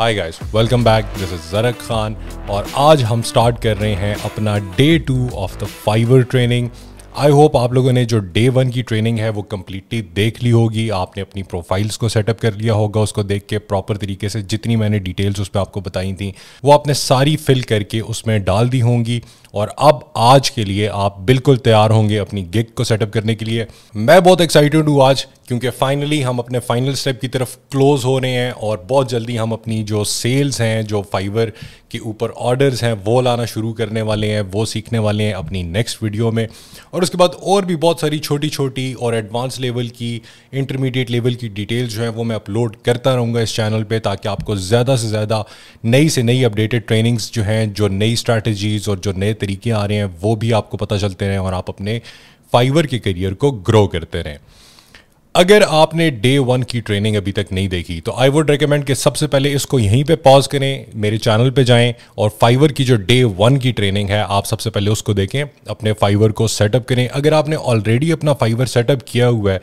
Hi guys welcome back this is Zarak Khan और आज हम स्टार्ट कर रहे हैं अपना day two of the Fiverr training I hope आप लोगों ने जो डे वन की ट्रेनिंग है वो कम्प्लीटली देख ली होगी आपने अपनी प्रोफाइल्स को सेटअप कर लिया होगा उसको देख के प्रॉपर तरीके से जितनी मैंने डिटेल्स उस पर आपको बताई थी वो आपने सारी फिल करके उसमें डाल दी होंगी और अब आज के लिए आप बिल्कुल तैयार होंगे अपनी गिग को सेटअप करने के लिए मैं बहुत एक्साइटेड हूँ आज क्योंकि फाइनली हम अपने फाइनल स्टेप की तरफ क्लोज हो रहे हैं और बहुत जल्दी हम अपनी जो सेल्स हैं जो फाइबर के ऊपर ऑर्डर्स हैं वो लाना शुरू करने वाले हैं वो सीखने वाले हैं अपनी नेक्स्ट वीडियो में और उसके बाद और भी बहुत सारी छोटी छोटी और एडवांस लेवल की इंटरमीडिएट लेवल की डिटेल्स जो है वो मैं अपलोड करता रहूँगा इस चैनल पे ताकि आपको ज़्यादा से ज़्यादा नई से नई अपडेटेड ट्रेनिंग्स जो हैं जो नई स्ट्रैटेजीज और जो नए तरीके आ रहे हैं वो भी आपको पता चलते रहें और आप अपने फाइवर के करियर को ग्रो करते रहें अगर आपने डे वन की ट्रेनिंग अभी तक नहीं देखी तो आई वुड रिकमेंड कि सबसे पहले इसको यहीं पे पॉज करें मेरे चैनल पे जाएं और फाइवर की जो डे वन की ट्रेनिंग है आप सबसे पहले उसको देखें अपने फाइवर को सेटअप करें अगर आपने ऑलरेडी अपना फाइवर सेटअप किया हुआ है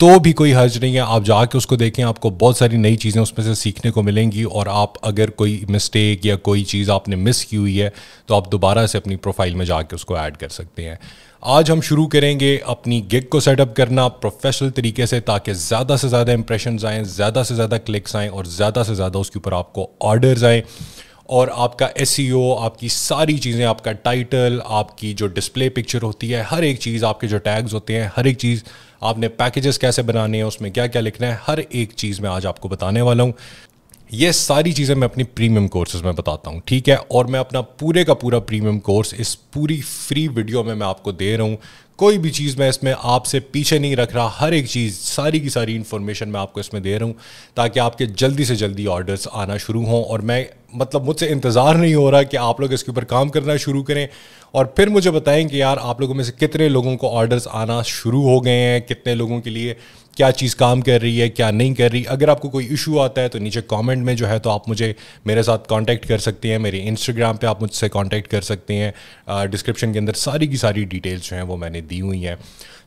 तो भी कोई हर्ज नहीं है आप जाके उसको देखें आपको बहुत सारी नई चीज़ें उसमें से सीखने को मिलेंगी और आप अगर कोई मिस्टेक या कोई चीज़ आपने मिस की हुई है तो आप दोबारा से अपनी प्रोफाइल में जाके उसको ऐड कर सकते हैं आज हम शुरू करेंगे अपनी गिग को सेटअप करना प्रोफेशनल तरीके से ताकि ज़्यादा से ज़्यादा इंप्रेशन आएँ ज़्यादा से ज़्यादा क्लिक्स आएँ और ज़्यादा से ज़्यादा उसके ऊपर आपको ऑर्डर्स आएँ और आपका एस e आपकी सारी चीज़ें आपका टाइटल आपकी जो डिस्प्ले पिक्चर होती है हर एक चीज़ आपके जो टैग्स होते हैं हर एक चीज़ आपने पैकेजेस कैसे बनाने हैं उसमें क्या क्या लिखना है हर एक चीज़ मैं आज आपको बताने वाला हूँ ये सारी चीज़ें मैं अपनी प्रीमियम कोर्सेज में बताता हूँ ठीक है और मैं अपना पूरे का पूरा प्रीमियम कोर्स इस पूरी फ्री वीडियो में मैं आपको दे रहा हूँ कोई भी चीज़ मैं इसमें आपसे पीछे नहीं रख रहा हर एक चीज़ सारी की सारी इन्फॉर्मेशन मैं आपको इसमें दे रहा हूँ ताकि आपके जल्दी से जल्दी ऑर्डर्स आना शुरू हों और मैं मतलब मुझसे इंतज़ार नहीं हो रहा कि आप लोग इसके ऊपर काम करना शुरू करें और फिर मुझे बताएं कि यार आप लोगों में से कितने लोगों को ऑर्डर्स आना शुरू हो गए हैं कितने लोगों के लिए क्या चीज़ काम कर रही है क्या नहीं कर रही अगर आपको कोई इशू आता है तो नीचे कमेंट में जो है तो आप मुझे मेरे साथ कांटेक्ट कर सकते हैं मेरे इंस्टाग्राम पे आप मुझसे कांटेक्ट कर सकते हैं डिस्क्रिप्शन के अंदर सारी की सारी डिटेल्स जो हैं वो मैंने दी हुई हैं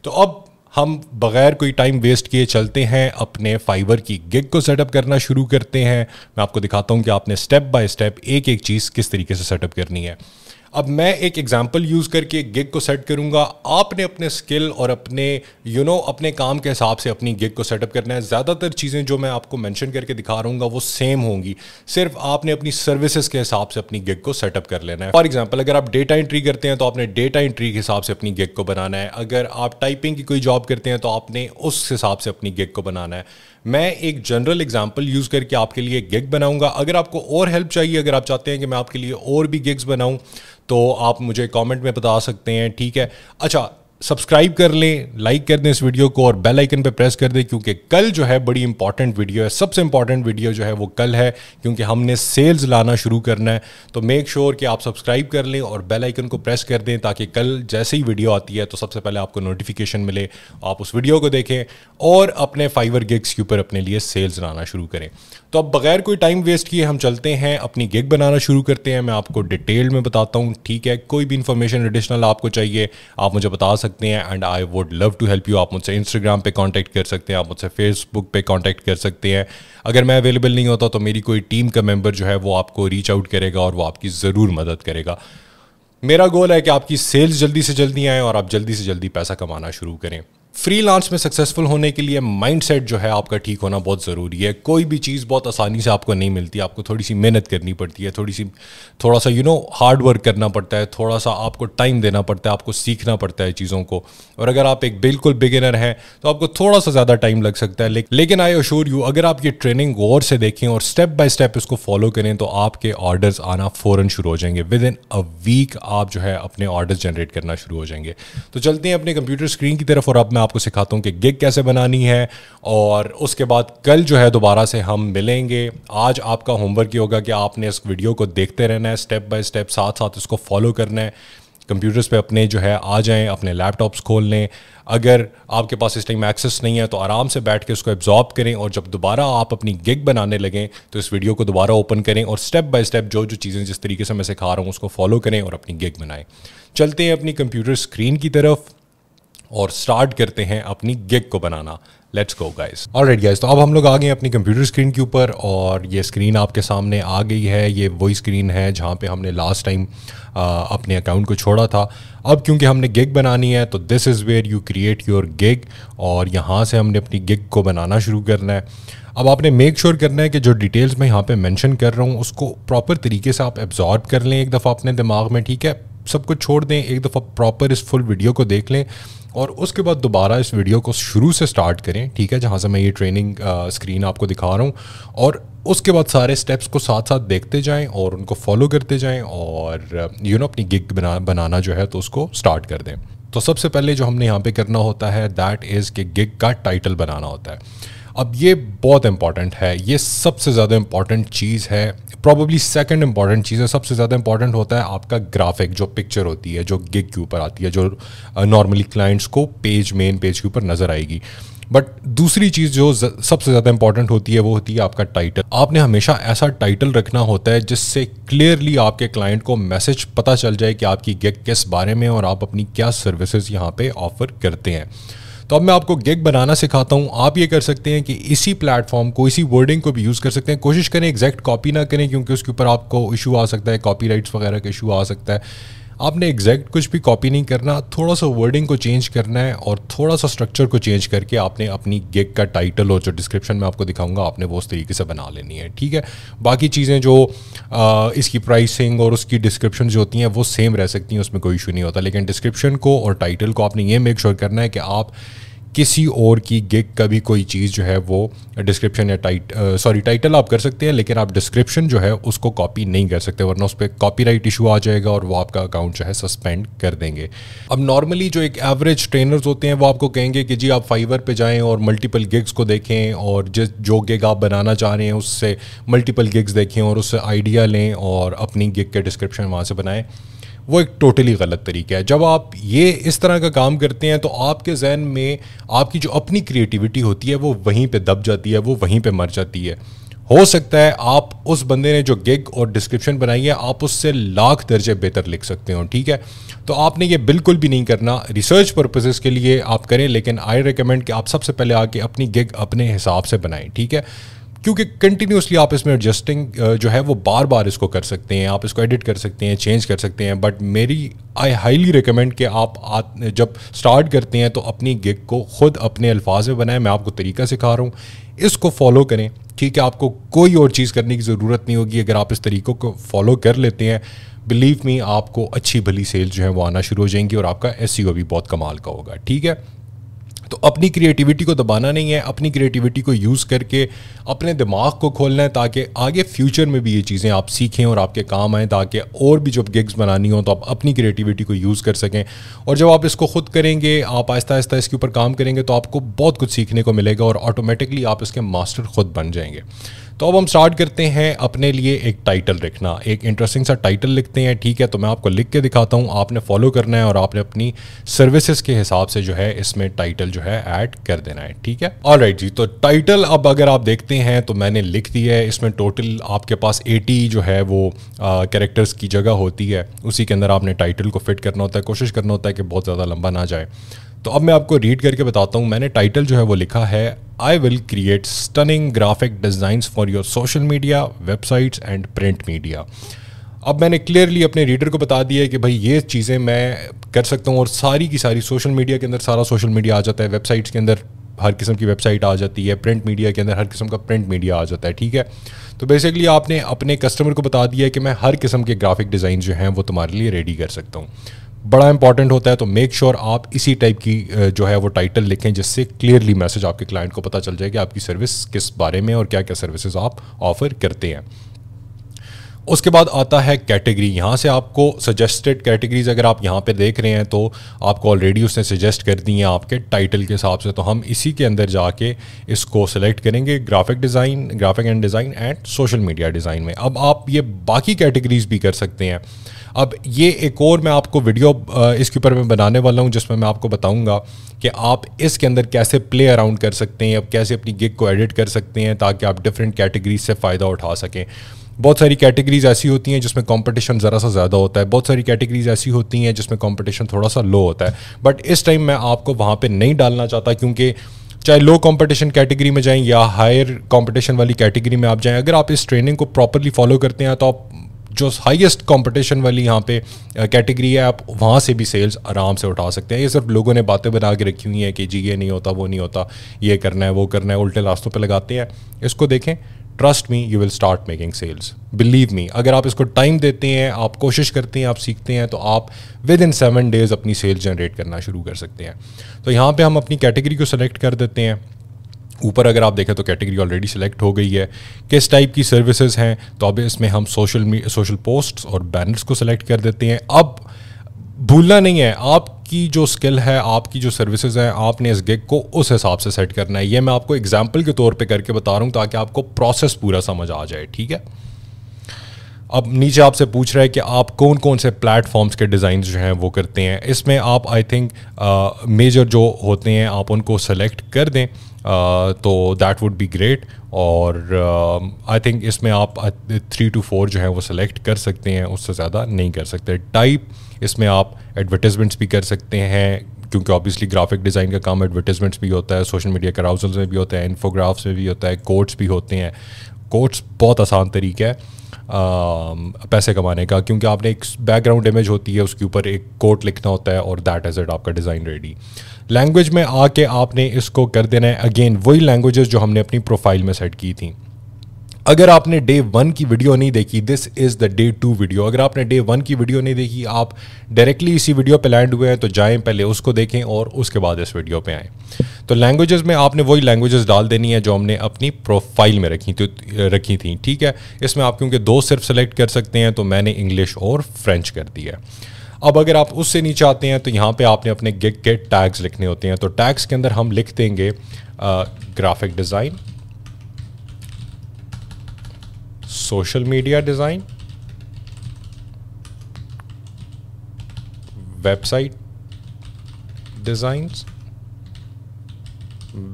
तो अब हम बगैर कोई टाइम वेस्ट किए चलते हैं अपने फाइबर की गिग को सेटअप करना शुरू करते हैं मैं आपको दिखाता हूँ कि आपने स्टेप बाय स्टेप एक एक चीज़ किस तरीके से सेटअप करनी है अब मैं एक एग्जाम्पल यूज़ करके गिग को सेट करूँगा आपने अपने स्किल और अपने यू you नो know, अपने काम के हिसाब से अपनी गिग को सेटअप करना है ज़्यादातर चीज़ें जो मैं आपको मैंशन करके दिखा रहा वो सेम होंगी सिर्फ आपने अपनी सर्विसेज के हिसाब से अपनी गिग को सेटअप कर लेना है फॉर एग्जाम्पल अगर आप डेटा एंट्री करते हैं तो आपने डेटा एंट्री के हिसाब से अपनी गिग को बनाना है अगर आप टाइपिंग की कोई जॉब करते हैं तो आपने उस हिसाब से अपनी गिग को बनाना है मैं एक जनरल एग्जाम्पल यूज़ करके आपके लिए गिग बनाऊंगा अगर आपको और हेल्प चाहिए अगर आप चाहते हैं कि मैं आपके लिए और भी गिग्स बनाऊँ तो आप मुझे कमेंट में बता सकते हैं ठीक है अच्छा सब्सक्राइब कर लें लाइक कर दें इस वीडियो को और बेल आइकन पर प्रेस कर दें क्योंकि कल जो है बड़ी इंपॉर्टेंट वीडियो है सबसे इंपॉर्टेंट वीडियो जो है वो कल है क्योंकि हमने सेल्स लाना शुरू करना है तो मेक श्योर sure कि आप सब्सक्राइब कर लें और बेल आइकन को प्रेस कर दें ताकि कल जैसे ही वीडियो आती है तो सबसे पहले आपको नोटिफिकेशन मिले आप उस वीडियो को देखें और अपने फाइवर गिग्स के ऊपर अपने लिए सेल्स लाना शुरू करें तो अब बगैर कोई टाइम वेस्ट किए हम चलते हैं अपनी गिग बनाना शुरू करते हैं मैं आपको डिटेल में बताता हूँ ठीक है कोई भी इन्फॉर्मेशन एडिशनल आपको चाहिए आप मुझे बता सकते हैं and I would love to help you आप मुझसे इंस्टाग्राम पे कॉन्टैक्ट कर सकते हैं आप मुझसे फेसबुक पे कॉन्टैक्ट कर सकते हैं अगर मैं अवेलेबल नहीं होता तो मेरी कोई टीम का मेम्बर जो है वो आपको रीच आउट करेगा और वो आपकी ज़रूर मदद करेगा मेरा गोल है कि आपकी सेल्स जल्दी से जल्दी आएँ और आप जल्दी से जल्दी पैसा कमाना शुरू करें फ्री लांस में सक्सेसफुल होने के लिए माइंडसेट जो है आपका ठीक होना बहुत ज़रूरी है कोई भी चीज़ बहुत आसानी से आपको नहीं मिलती आपको थोड़ी सी मेहनत करनी पड़ती है थोड़ी सी थोड़ा सा यू नो हार्ड वर्क करना पड़ता है थोड़ा सा आपको टाइम देना पड़ता है आपको सीखना पड़ता है चीज़ों को और अगर आप एक बिल्कुल बिगिनर हैं तो आपको थोड़ा सा ज़्यादा टाइम लग सकता है लेकिन आई अशोर यू अगर आप ये ट्रेनिंग गौर से देखें और स्टेप बाय स्टेप इसको फॉलो करें तो आपके ऑर्डर्स आना फ़ौरन शुरू हो जाएंगे विद इन अ वीक आप जो है अपने ऑर्डर्स जनरेट करना शुरू हो जाएंगे तो चलते हैं अपने कंप्यूटर स्क्रीन की तरफ और अब मैं आपको सिखाता हूँ कि गिग कैसे बनानी है और उसके बाद कल जो है दोबारा से हम मिलेंगे आज आपका होमवर्क ये होगा कि आपने इस वीडियो को देखते रहना है स्टेप बाय स्टेप साथ साथ इसको फॉलो करना है कंप्यूटर्स पे अपने जो है आ जाएं अपने लैपटॉप्स खोल लें अगर आपके पास इस टाइम एक्सेस नहीं है तो आराम से बैठ के उसको एब्जॉर्ब करें और जब दोबारा आप अपनी गिग बनाने लगें तो इस वीडियो को दोबारा ओपन करें और स्टेप बाय स्टेप जो जो चीज़ें जिस तरीके से मैं सिखा रहा हूँ उसको फॉलो करें और अपनी गिग बनाएं चलते हैं अपनी कंप्यूटर स्क्रीन की तरफ और स्टार्ट करते हैं अपनी गिग को बनाना let's go guys alright guys तो अब हम लोग आ गए अपनी कंप्यूटर स्क्रीन के ऊपर और ये स्क्रीन आपके सामने आ गई है ये वही स्क्रीन है जहाँ पे हमने लास्ट टाइम अपने अकाउंट को छोड़ा था अब क्योंकि हमने गिग बनानी है तो this is where you create your gig और यहाँ से हमने अपनी गिग को बनाना शुरू करना है अब आपने मेक श्योर sure करना है कि जो डिटेल्स मैं यहाँ पे मेंशन कर रहा हूँ उसको प्रॉपर तरीके से आप एब्जॉर्ब कर लें एक दफ़ा अपने दिमाग में ठीक है सब कुछ छोड़ दें एक दफ़ा प्रॉपर इस फुल वीडियो को देख लें और उसके बाद दोबारा इस वीडियो को शुरू से स्टार्ट करें ठीक है जहाँ से मैं ये ट्रेनिंग स्क्रीन आपको दिखा रहा हूँ और उसके बाद सारे स्टेप्स को साथ साथ देखते जाएं और उनको फॉलो करते जाएं और यू नो अपनी गिग बना बनाना जो है तो उसको स्टार्ट कर दें तो सबसे पहले जो हमने यहाँ पे करना होता है दैट इज़ कि गिग का टाइटल बनाना होता है अब ये बहुत इंपॉर्टेंट है ये सबसे ज़्यादा इंपॉर्टेंट चीज़ है प्रॉबली सेकेंड इंपॉर्टेंट चीज़ है सबसे ज़्यादा इंपॉर्टेंट होता है आपका ग्राफिक जो पिक्चर होती है जो गिग के ऊपर आती है जो नॉर्मली क्लाइंट्स को पेज मेन पेज के ऊपर नज़र आएगी बट दूसरी चीज़ जो सबसे ज़्यादा इंपॉर्टेंट होती है वो होती है आपका टाइटल आपने हमेशा ऐसा टाइटल रखना होता है जिससे क्लियरली आपके क्लाइंट को मैसेज पता चल जाए कि आपकी गिग किस बारे में और आप अपनी क्या सर्विसेज यहाँ पे ऑफर करते हैं तो अब मैं आपको गिग बनाना सिखाता हूँ आप ये कर सकते हैं कि इसी प्लेटफॉर्म को इसी वर्डिंग को भी यूज़ कर सकते हैं कोशिश करें एग्जैक्ट कॉपी ना करें क्योंकि उसके ऊपर आपको इशू आ सकता है कॉपी वगैरह का इशू आ सकता है आपने एग्जैक्ट कुछ भी कॉपी नहीं करना थोड़ा सा वर्डिंग को चेंज करना है और थोड़ा सा स्ट्रक्चर को चेंज करके आपने अपनी गिग का टाइटल और जो डिस्क्रिप्शन में आपको दिखाऊंगा आपने वो उस तरीके से बना लेनी है ठीक है बाकी चीज़ें जो आ, इसकी प्राइसिंग और उसकी डिस्क्रिप्शन जो होती हैं वो सेम रह सकती हैं उसमें कोई इशू नहीं होता लेकिन डिस्क्रिप्शन को और टाइटल को आपने ये मेक श्योर sure करना है कि आप किसी और की गिग का भी कोई चीज़ जो है वो डिस्क्रिप्शन या टाइट सॉरी टाइटल आप कर सकते हैं लेकिन आप डिस्क्रिप्शन जो है उसको कॉपी नहीं कर सकते वरना उस पर कॉपी राइट इशू आ जाएगा और वो आपका अकाउंट जो है सस्पेंड कर देंगे अब नॉर्मली जो एक एवरेज ट्रेनर्स होते हैं वो आपको कहेंगे कि जी आप फाइवर पर जाएँ और मल्टीपल गिग्स को देखें और जिस जो गिग आप बनाना चाह रहे हैं उससे मल्टीपल गिग्स देखें और उससे आइडिया लें और अपनी गिग के डिस्क्रिप्शन वहाँ से बनाएं वो एक टोटली गलत तरीका है जब आप ये इस तरह का काम करते हैं तो आपके जहन में आपकी जो अपनी क्रिएटिविटी होती है वो वहीं पे दब जाती है वो वहीं पे मर जाती है हो सकता है आप उस बंदे ने जो गिग और डिस्क्रिप्शन बनाई है आप उससे लाख दर्जे बेहतर लिख सकते हो ठीक है तो आपने ये बिल्कुल भी नहीं करना रिसर्च पर्पसेस के लिए आप करें लेकिन आई रिकमेंड कि आप सबसे पहले आके अपनी गिग अपने हिसाब से बनाएं ठीक है क्योंकि कंटिन्यूसली आप इसमें एडजस्टिंग जो है वो बार बार इसको कर सकते हैं आप इसको एडिट कर सकते हैं चेंज कर सकते हैं बट मेरी आई हाईली रिकमेंड कि आप जब स्टार्ट करते हैं तो अपनी गिग को खुद अपने अल्फाज में बनाएं मैं आपको तरीका सिखा रहा हूँ इसको फॉलो करें ठीक है आपको कोई और चीज़ करने की ज़रूरत नहीं होगी अगर आप इस तरीक़ों को फॉलो कर लेते हैं बिलीव मी आपको अच्छी भली सेल जो है वो आना शुरू हो जाएंगी और आपका एस e भी बहुत कमाल का होगा ठीक है तो अपनी क्रिएटिविटी को दबाना नहीं है अपनी क्रिएटिविटी को यूज़ करके अपने दिमाग को खोलना है ताकि आगे फ्यूचर में भी ये चीज़ें आप सीखें और आपके काम आएँ ताकि और भी जब गिग्स बनानी हो तो आप अपनी क्रिएटिविटी को यूज़ कर सकें और जब आप इसको खुद करेंगे आप आहिस्ता आहिस्ता इसके ऊपर काम करेंगे तो आपको बहुत कुछ सीखने को मिलेगा और ऑटोमेटिकली आप इसके मास्टर खुद बन जाएंगे तो अब हम स्टार्ट करते हैं अपने लिए एक टाइटल लिखना एक इंटरेस्टिंग सा टाइटल लिखते हैं ठीक है तो मैं आपको लिख के दिखाता हूँ आपने फॉलो करना है और आपने अपनी सर्विसेज के हिसाब से जो है इसमें टाइटल जो है ऐड कर देना है ठीक है ऑल right जी तो टाइटल अब अगर आप देखते हैं तो मैंने लिख दी है इसमें टोटल आपके पास एटी जो है वो कैरेक्टर्स की जगह होती है उसी के अंदर आपने टाइटल को फिट करना होता है कोशिश करना होता है कि बहुत ज़्यादा लंबा ना जाए तो अब मैं आपको रीड करके बताता हूँ मैंने टाइटल जो है वो लिखा है I will create stunning graphic designs for your social media websites and print media अब मैंने क्लियरली अपने रीडर को बता दिया है कि भाई ये चीज़ें मैं कर सकता हूँ और सारी की सारी सोशल मीडिया के अंदर सारा सोशल मीडिया आ जाता है वेबसाइट्स के अंदर हर किस्म की वेबसाइट आ जाती है प्रिंट मीडिया के अंदर हर किस्म का प्रिंट मीडिया आ जाता है ठीक है तो बेसिकली आपने अपने कस्टमर को बता दिया है कि मैं हर किस्म के ग्राफिक डिज़ाइन जो हैं वो तुम्हारे लिए रेडी कर सकता हूँ बड़ा इंपॉर्टेंट होता है तो मेक श्योर sure आप इसी टाइप की जो है वो टाइटल लिखें जिससे क्लियरली मैसेज आपके क्लाइंट को पता चल जाए कि आपकी सर्विस किस बारे में और क्या क्या सर्विसेज आप ऑफर करते हैं उसके बाद आता है कैटेगरी यहाँ से आपको सजेस्टेड कैटेगरीज अगर आप यहाँ पे देख रहे हैं तो आपको ऑलरेडी उसने सजेस्ट कर दी हैं आपके टाइटल के हिसाब से तो हम इसी के अंदर जाके इसको सेलेक्ट करेंगे graphic design graphic and design and social media design में अब आप ये बाकी कैटेगरीज भी कर सकते हैं अब ये एक और मैं आपको वीडियो इसके ऊपर मैं बनाने वाला हूँ जिसमें मैं आपको बताऊँगा कि आप इसके अंदर कैसे प्ले अराउंड कर सकते हैं अब कैसे अपनी गिग को एडिट कर सकते हैं ताकि आप डिफरेंट कैटेगरीज से फ़ायदा उठा सकें बहुत सारी कैटेगरीज ऐसी होती हैं जिसमें कंपटीशन ज़रा सा ज़्यादा होता है बहुत सारी कैटेगरीज ऐसी होती हैं जिसमें कंपटीशन थोड़ा सा लो होता है बट इस टाइम मैं आपको वहाँ पे नहीं डालना चाहता क्योंकि चाहे लो कंपटीशन कैटेगरी में जाएं या हायर कंपटीशन वाली कैटेगरी में आप जाएं अगर आप इस ट्रेनिंग को प्रॉपरली फॉलो करते हैं तो आप जो हाईएस्ट कंपटीशन वाली यहाँ पे कैटेगरी है आप वहाँ से भी सेल्स आराम से उठा सकते हैं ये सिर्फ लोगों ने बातें बना के रखी हुई हैं कि जी ये नहीं होता वो नहीं होता ये करना है वो करना है उल्टे रास्तों पर लगाते हैं इसको देखें trust me you will start making sales believe me अगर आप इसको टाइम देते हैं आप कोशिश करते हैं आप सीखते हैं तो आप विद इन सेवन डेज अपनी सेल जनरेट करना शुरू कर सकते हैं तो यहाँ पे हम अपनी कैटेगरी को सेलेक्ट कर देते हैं ऊपर अगर आप देखें तो कैटेगरी ऑलरेडी सेलेक्ट हो गई है किस टाइप की सर्विसेज हैं तो अब इसमें हम सोशल सोशल पोस्ट्स और बैनर्स को सेलेक्ट कर देते हैं अब भूलना नहीं है आप आपकी जो स्किल है आपकी जो सर्विसेज हैं आपने इस गिग को उस हिसाब से सेट करना है ये मैं आपको एग्जाम्पल के तौर पर करके बता रहा हूँ ताकि आपको प्रोसेस पूरा समझ आ जाए ठीक है अब नीचे आपसे पूछ रहा है कि आप कौन कौन से प्लेटफॉर्म्स के डिज़ाइन जो हैं वो करते हैं इसमें आप आई थिंक मेजर जो होते हैं आप उनको सेलेक्ट कर दें uh, तो दैट वुड बी ग्रेट और आई uh, थिंक इसमें आप थ्री टू फोर जो है वो सिलेक्ट कर सकते हैं उससे ज़्यादा नहीं कर सकते टाइप इसमें आप एडवर्टीज़मेंट्स भी कर सकते हैं क्योंकि ऑब्वियसली ग्राफिक डिज़ाइन का काम एडवर्टीज़मेंट्स भी होता है सोशल मीडिया कराउजल्स में भी होता है इन्फोग्राफ्स में भी होता है कोड्स भी होते हैं कोट्स बहुत आसान तरीका है आ, पैसे कमाने का क्योंकि आपने एक बैकग्राउंड इमेज होती है उसके ऊपर एक कोट लिखना होता है और दैट इज़ इट आपका डिज़ाइन रेडी लैंग्वेज में आके आपने इसको कर देना है अगेन वही लैंग्वेजेस जो हमने अपनी प्रोफाइल में सेट की थी अगर आपने डे वन की वीडियो नहीं देखी this is the day two video अगर आपने डे वन की वीडियो नहीं देखी आप डायरेक्टली इसी वीडियो पे लैंड हुए हैं तो जाएं पहले उसको देखें और उसके बाद इस वीडियो पे आएँ तो लैंग्वेजेस में आपने वही लैंग्वेजेस डाल देनी है जो हमने अपनी प्रोफाइल में रखी थी रखी थी ठीक है इसमें आप क्योंकि दो सिर्फ सेलेक्ट कर सकते हैं तो मैंने इंग्लिश और फ्रेंच कर दी है अब अगर आप उससे नीचे आते हैं तो यहाँ पे आपने अपने गिग के टैग्स लिखने होते हैं तो टैग्स के अंदर हम लिख देंगे graphic design media design website design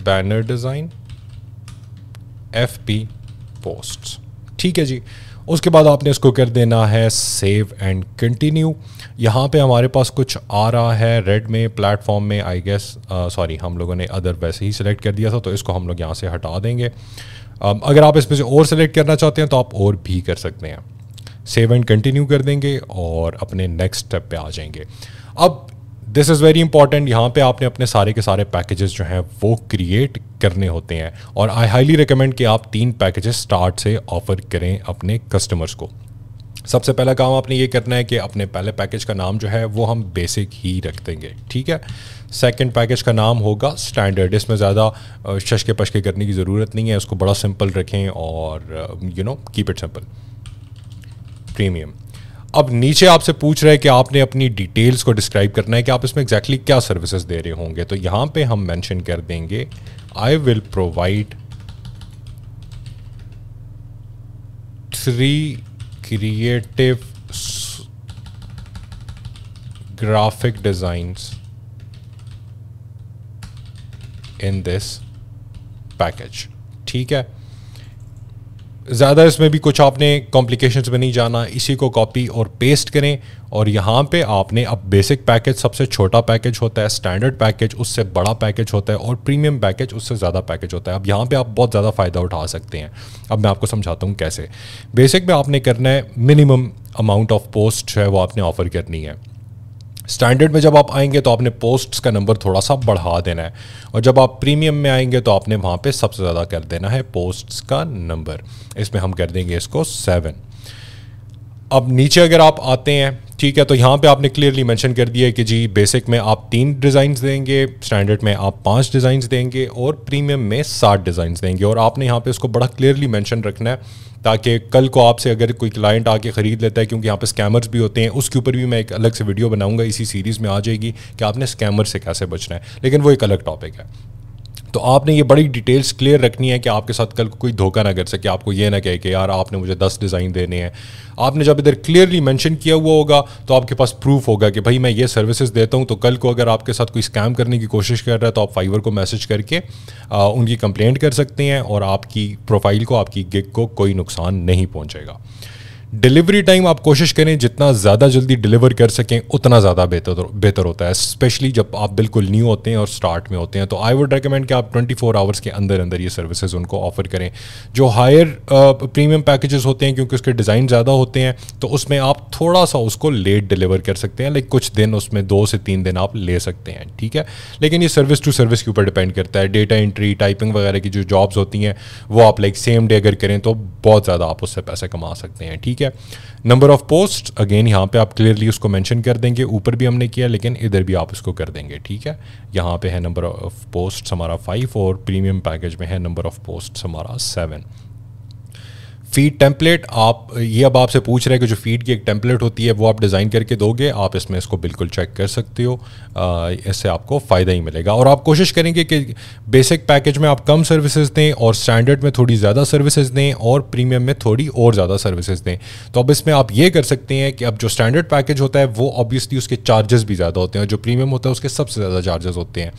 banner design F P post ठीक है जी उसके बाद आपने इसको कर देना है सेव एंड कंटिन्यू यहाँ पे हमारे पास कुछ आ रहा है रेड में प्लेटफॉर्म में आई गेस सॉरी हम लोगों ने अदर वैसे ही सिलेक्ट कर दिया था तो इसको हम लोग यहाँ से हटा देंगे Um, अगर आप इसमें से और सेलेक्ट करना चाहते हैं तो आप और भी कर सकते हैं सेव एंड कंटिन्यू कर देंगे और अपने नेक्स्ट स्टेप पे आ जाएंगे अब दिस इज़ वेरी इंपॉर्टेंट यहाँ पे आपने अपने सारे के सारे पैकेजेस जो हैं वो क्रिएट करने होते हैं और आई हाईली रिकमेंड कि आप तीन पैकेजेस स्टार्ट से ऑफ़र करें अपने कस्टमर्स को सबसे पहला काम आपने ये करना है कि अपने पहले पैकेज का नाम जो है वो हम बेसिक ही रख देंगे ठीक है सेकंड पैकेज का नाम होगा स्टैंडर्ड इसमें ज़्यादा शशके पशके करने की ज़रूरत नहीं है उसको बड़ा सिंपल रखें और you know keep it simple premium अब नीचे आपसे पूछ रहे हैं कि आपने अपनी डिटेल्स को डिस्क्राइब करना है कि आप इसमें एग्जैक्टली exactly क्या सर्विसेज दे रहे होंगे तो यहाँ पे हम मेंशन कर देंगे I will provide three creative graphic designs in this package ठीक है ज़्यादा इसमें भी कुछ आपने कॉम्प्लिकेशंस में नहीं जाना इसी को कॉपी और पेस्ट करें और यहाँ पे आपने अब बेसिक पैकेज सबसे छोटा पैकेज होता है स्टैंडर्ड पैकेज उससे बड़ा पैकेज होता है और प्रीमियम पैकेज उससे ज़्यादा पैकेज होता है अब यहाँ पे आप बहुत ज़्यादा फ़ायदा उठा सकते हैं अब मैं आपको समझाता हूँ कैसे बेसिक में आपने करना है मिनिमम अमाउंट ऑफ पोस्ट है वो आपने ऑफ़र करनी है स्टैंडर्ड में जब आप आएंगे तो आपने पोस्ट्स का नंबर थोड़ा सा बढ़ा देना है और जब आप प्रीमियम में आएंगे तो आपने वहाँ पे सबसे ज़्यादा कर देना है पोस्ट्स का नंबर इसमें हम कर देंगे इसको सेवन अब नीचे अगर आप आते हैं ठीक है तो यहाँ पे आपने क्लियरली मेंशन कर दिया है कि जी बेसिक में आप तीन डिज़ाइंस देंगे स्टैंडर्ड में आप पांच डिज़ाइंस देंगे और प्रीमियम में सात डिज़ाइंस देंगे और आपने यहाँ पे इसको बड़ा क्लियरली मेंशन रखना है ताकि कल को आपसे अगर कोई क्लाइंट आके ख़रीद लेता है क्योंकि यहाँ पे स्कैमर्स भी होते हैं उसके ऊपर भी मैं एक अलग से वीडियो बनाऊंगा इसी सीरीज़ में आ जाएगी कि आपने स्कैमर से कैसे बचना है लेकिन वो एक अलग टॉपिक है तो आपने ये बड़ी डिटेल्स क्लियर रखनी है कि आपके साथ कल को कोई धोखा ना कर सके आपको ये ना कहे कि यार आपने मुझे दस डिज़ाइन देने हैं आपने जब इधर क्लियरली मेंशन किया हुआ होगा तो आपके पास प्रूफ होगा कि भाई मैं ये सर्विसेज देता हूँ तो कल को अगर आपके साथ कोई स्कैम करने की कोशिश कर रहा है तो आप फाइवर को मैसेज करके आ, उनकी कंप्लेंट कर सकते हैं और आपकी प्रोफाइल को आपकी गिग को कोई नुकसान नहीं पहुँचेगा डिलीवरी टाइम आप कोशिश करें जितना ज़्यादा जल्दी डिलीवर कर सकें उतना ज़्यादा बेहतर बेहतर होता है स्पेशली जब आप बिल्कुल न्यू होते हैं और स्टार्ट में होते हैं तो आई वुड रिकमेंड कि आप 24 फोर आवर्स के अंदर अंदर ये सर्विसेज उनको ऑफर करें जो हायर प्रीमियम पैकेजेस होते हैं क्योंकि उसके डिज़ाइन ज़्यादा होते हैं तो उसमें आप थोड़ा सा उसको लेट डिलीवर कर सकते हैं लाइक कुछ दिन उसमें दो से तीन दिन आप ले सकते हैं ठीक है लेकिन ये सर्विस टू सर्विस के ऊपर डिपेंड करता है डेटा एंट्री टाइपिंग वगैरह की जो जॉब्स होती हैं वो आप लाइक सेम डे अगर करें तो बहुत ज़्यादा आप उससे पैसे कमा सकते हैं ठीक ठीक है नंबर ऑफ पोस्ट अगेन यहाँ पे आप क्लियरली उसको मेंशन कर देंगे ऊपर भी हमने किया लेकिन इधर भी आप उसको कर देंगे ठीक है यहाँ पे है नंबर ऑफ पोस्ट हमारा फाइव और प्रीमियम पैकेज में है नंबर ऑफ पोस्ट हमारा सेवन फीड टेम्पलेट आप ये अब आपसे पूछ रहे हैं कि जो फीड की एक टेम्पलेट होती है वो आप डिज़ाइन करके दोगे आप इसमें इसको बिल्कुल चेक कर सकते हो इससे आपको फ़ायदा ही मिलेगा और आप कोशिश करेंगे कि बेसिक पैकेज में आप कम सर्विसेज दें और स्टैंडर्ड में थोड़ी ज़्यादा सर्विसेज दें और प्रीमियम में थोड़ी और ज़्यादा सर्विसेज दें तो अब इसमें आप ये कर सकते हैं कि अब जो स्टैंडर्ड पैकेज होता है वो ऑब्वियसली उसके चार्जेस भी ज़्यादा होते हैं जो प्रीमियम होता है उसके सबसे ज़्यादा चार्जेस होते हैं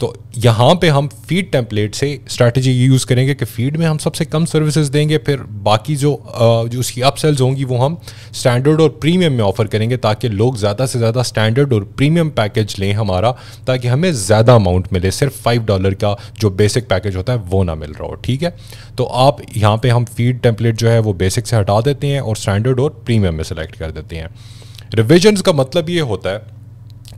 तो यहाँ पे हम फीड टेम्पलेट से स्ट्रैटेजी यूज़ करेंगे कि फीड में हम सबसे कम सर्विसेज देंगे फिर बाकी जो जो उसकी अपसेल्स होंगी वो हम स्टैंडर्ड और प्रीमियम में ऑफ़र करेंगे ताकि लोग ज़्यादा से ज़्यादा स्टैंडर्ड और प्रीमियम पैकेज लें हमारा ताकि हमें ज़्यादा अमाउंट मिले सिर्फ फाइव डॉलर का जो बेसिक पैकेज होता है वो ना मिल रहा हो ठीक है तो आप यहाँ पर हम फीड टेम्पलेट जो है वो बेसिक से हटा देते हैं और स्टैंडर्ड और प्रीमियम में सेलेक्ट कर देते हैं रिविजन्स का मतलब ये होता है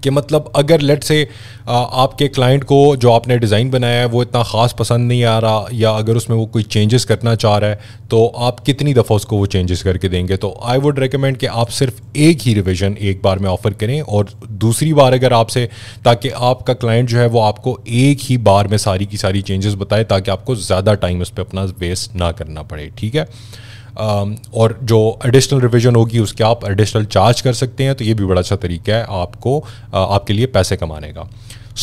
कि मतलब अगर लेट से आपके क्लाइंट को जो आपने डिज़ाइन बनाया है वो इतना ख़ास पसंद नहीं आ रहा या अगर उसमें वो कोई चेंजेस करना चाह रहा है तो आप कितनी दफ़ा उसको वो चेंजेस करके देंगे तो आई वुड रिकमेंड कि आप सिर्फ एक ही रिविज़न एक बार में ऑफ़र करें और दूसरी बार अगर आपसे ताकि आपका क्लाइंट जो है वो आपको एक ही बार में सारी की सारी चेंजेस बताए ताकि आपको ज़्यादा टाइम उस पर अपना वेस्ट ना करना पड़े ठीक है Um, और जो एडिशनल रिविजन होगी उसके आप एडिशनल चार्ज कर सकते हैं तो ये भी बड़ा अच्छा तरीका है आपको uh, आपके लिए पैसे कमाने का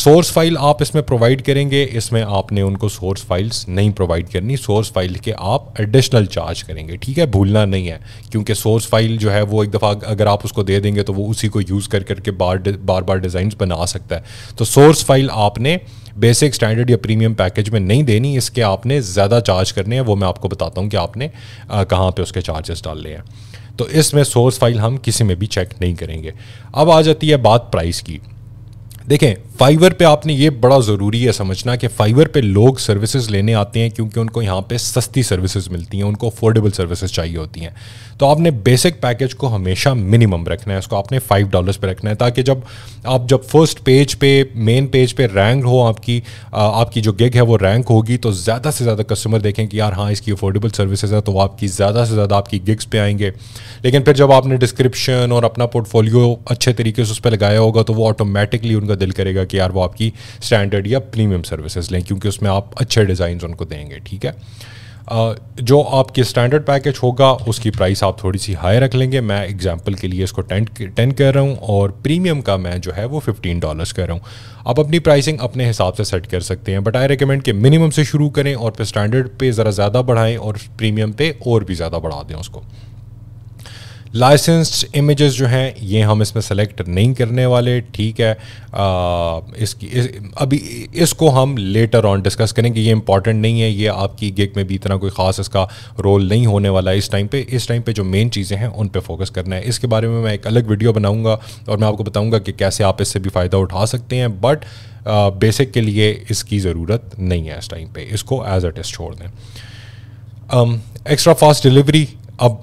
सोर्स फाइल आप इसमें प्रोवाइड करेंगे इसमें आपने उनको सोर्स फाइल्स नहीं प्रोवाइड करनी सोर्स फाइल के आप एडिशनल चार्ज करेंगे ठीक है भूलना नहीं है क्योंकि सोर्स फाइल जो है वो एक दफ़ा अगर आप उसको दे देंगे तो वो उसी को यूज़ कर करके बार बार बार डिज़ाइन बना सकता है तो सोर्स फाइल आपने बेसिक स्टैंडर्ड या प्रीमियम पैकेज में नहीं देनी इसके आपने ज़्यादा चार्ज करने हैं वो मैं आपको बताता हूँ कि आपने कहाँ पर उसके चार्जेस डालने हैं तो इसमें सोर्स फाइल हम किसी में भी चेक नहीं करेंगे अब आ जाती है बात प्राइस की देखें फाइवर पे आपने ये बड़ा ज़रूरी है समझना कि फाइवर पे लोग सर्विसेज लेने आते हैं क्योंकि उनको यहाँ पे सस्ती सर्विसेज मिलती हैं उनको अफोर्डेबल सर्विसेज चाहिए होती हैं तो आपने बेसिक पैकेज को हमेशा मिनिमम रखना है उसको आपने फाइव डॉलर्स पे रखना है ताकि जब आप जब फर्स्ट पेज पे मेन पेज पे रैंक हो आपकी आपकी जो गिग है वो रैंक होगी तो ज़्यादा से ज़्यादा कस्टमर देखें कि यार हाँ इसकी अफोर्डेबल सर्विसेज है तो आपकी ज़्यादा से ज़्यादा आपकी गिग्स पे आएंगे लेकिन फिर जब आपने डिस्क्रिप्शन और अपना पोर्टफोलियो अच्छे तरीके से उस पर लगाया होगा तो वो ऑटोमेटिकली उनका दिल करेगा होगा कि यार वो आपकी स्टैंडर्ड या प्रीमियम सर्विसेज लें क्योंकि उसमें आप अच्छे डिज़ाइन उनको देंगे ठीक है जो आपके स्टैंडर्ड पैकेज होगा उसकी प्राइस आप थोड़ी सी हाई रख लेंगे मैं एग्जांपल के लिए इसको टेन टेन कह रहा हूँ और प्रीमियम का मैं जो है वो फिफ्टीन डॉलर्स कह रहा हूँ आप अपनी प्राइसिंग अपने हिसाब से सेट कर सकते हैं बट आई रिकमेंड कि मिनिमम से शुरू करें और फिर स्टैंडर्ड पे ज़रा ज़्यादा बढ़ाएं और प्रीमियम पे और भी ज़्यादा बढ़ा दें उसको लाइसेंस्ड इमेजेस जो हैं ये हम इसमें सेलेक्ट नहीं करने वाले ठीक है आ, इसकी इस, अभी इसको हम लेटर ऑन डिस्कस करेंगे ये इंपॉर्टेंट नहीं है ये आपकी गिग में भी इतना कोई ख़ास इसका रोल नहीं होने वाला है इस टाइम पे इस टाइम पे जो मेन चीज़ें हैं उन पे फोकस करना है इसके बारे में मैं एक अलग वीडियो बनाऊँगा और मैं आपको बताऊँगा कि कैसे आप इससे भी फ़ायदा उठा सकते हैं बट बेसिक के लिए इसकी ज़रूरत नहीं है इस टाइम पर इसको एज अ टेस्ट छोड़ दें एक्स्ट्रा फास्ट डिलीवरी अब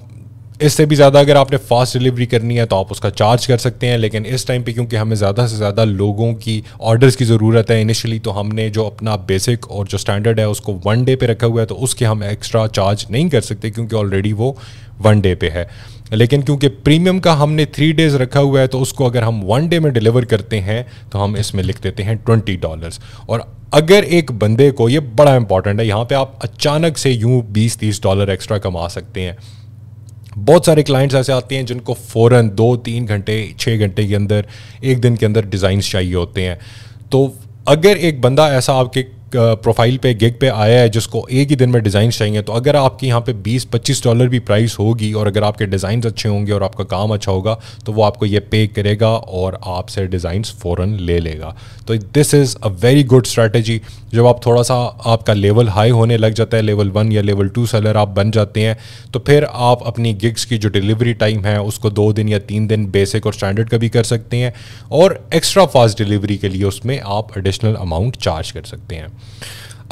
इससे भी ज़्यादा अगर आपने फास्ट डिलीवरी करनी है तो आप उसका चार्ज कर सकते हैं लेकिन इस टाइम पे क्योंकि हमें ज़्यादा से ज़्यादा लोगों की ऑर्डर्स की ज़रूरत है इनिशियली तो हमने जो अपना बेसिक और जो स्टैंडर्ड है उसको वन डे पे रखा हुआ है तो उसके हम एक्स्ट्रा चार्ज नहीं कर सकते क्योंकि ऑलरेडी वो वन डे पे है लेकिन क्योंकि प्रीमियम का हमने थ्री डेज़ रखा हुआ है तो उसको अगर हम वन डे में डिलीवर करते हैं तो हम इसमें लिख देते हैं ट्वेंटी डॉलर्स और अगर एक बंदे को ये बड़ा इंपॉर्टेंट है यहाँ पे आप अचानक से यूँ बीस तीस डॉलर एक्स्ट्रा कमा सकते हैं बहुत सारे क्लाइंट्स ऐसे आते हैं जिनको फ़ौर दो तीन घंटे छः घंटे के अंदर एक दिन के अंदर डिज़ाइंस चाहिए होते हैं तो अगर एक बंदा ऐसा आपके प्रोफाइल पे गिग पे आया है जिसको एक ही दिन में डिज़ाइन चाहिए तो अगर आपकी यहाँ पे 20-25 डॉलर भी प्राइस होगी और अगर आपके डिज़ाइन अच्छे होंगे और आपका काम अच्छा होगा तो वो आपको ये पे करेगा और आपसे डिज़ाइंस फ़ौर ले लेगा तो this is a very good strategy जब आप थोड़ा सा आपका लेवल हाई होने लग जाता है लेवल वन या लेवल टू सेलर आप बन जाते हैं तो फिर आप अपनी गिग्स की जो डिलीवरी टाइम है उसको दो दिन या तीन दिन बेसिक और स्टैंडर्ड का भी कर सकते हैं और एक्स्ट्रा फास्ट डिलीवरी के लिए उसमें आप एडिशनल अमाउंट चार्ज कर सकते हैं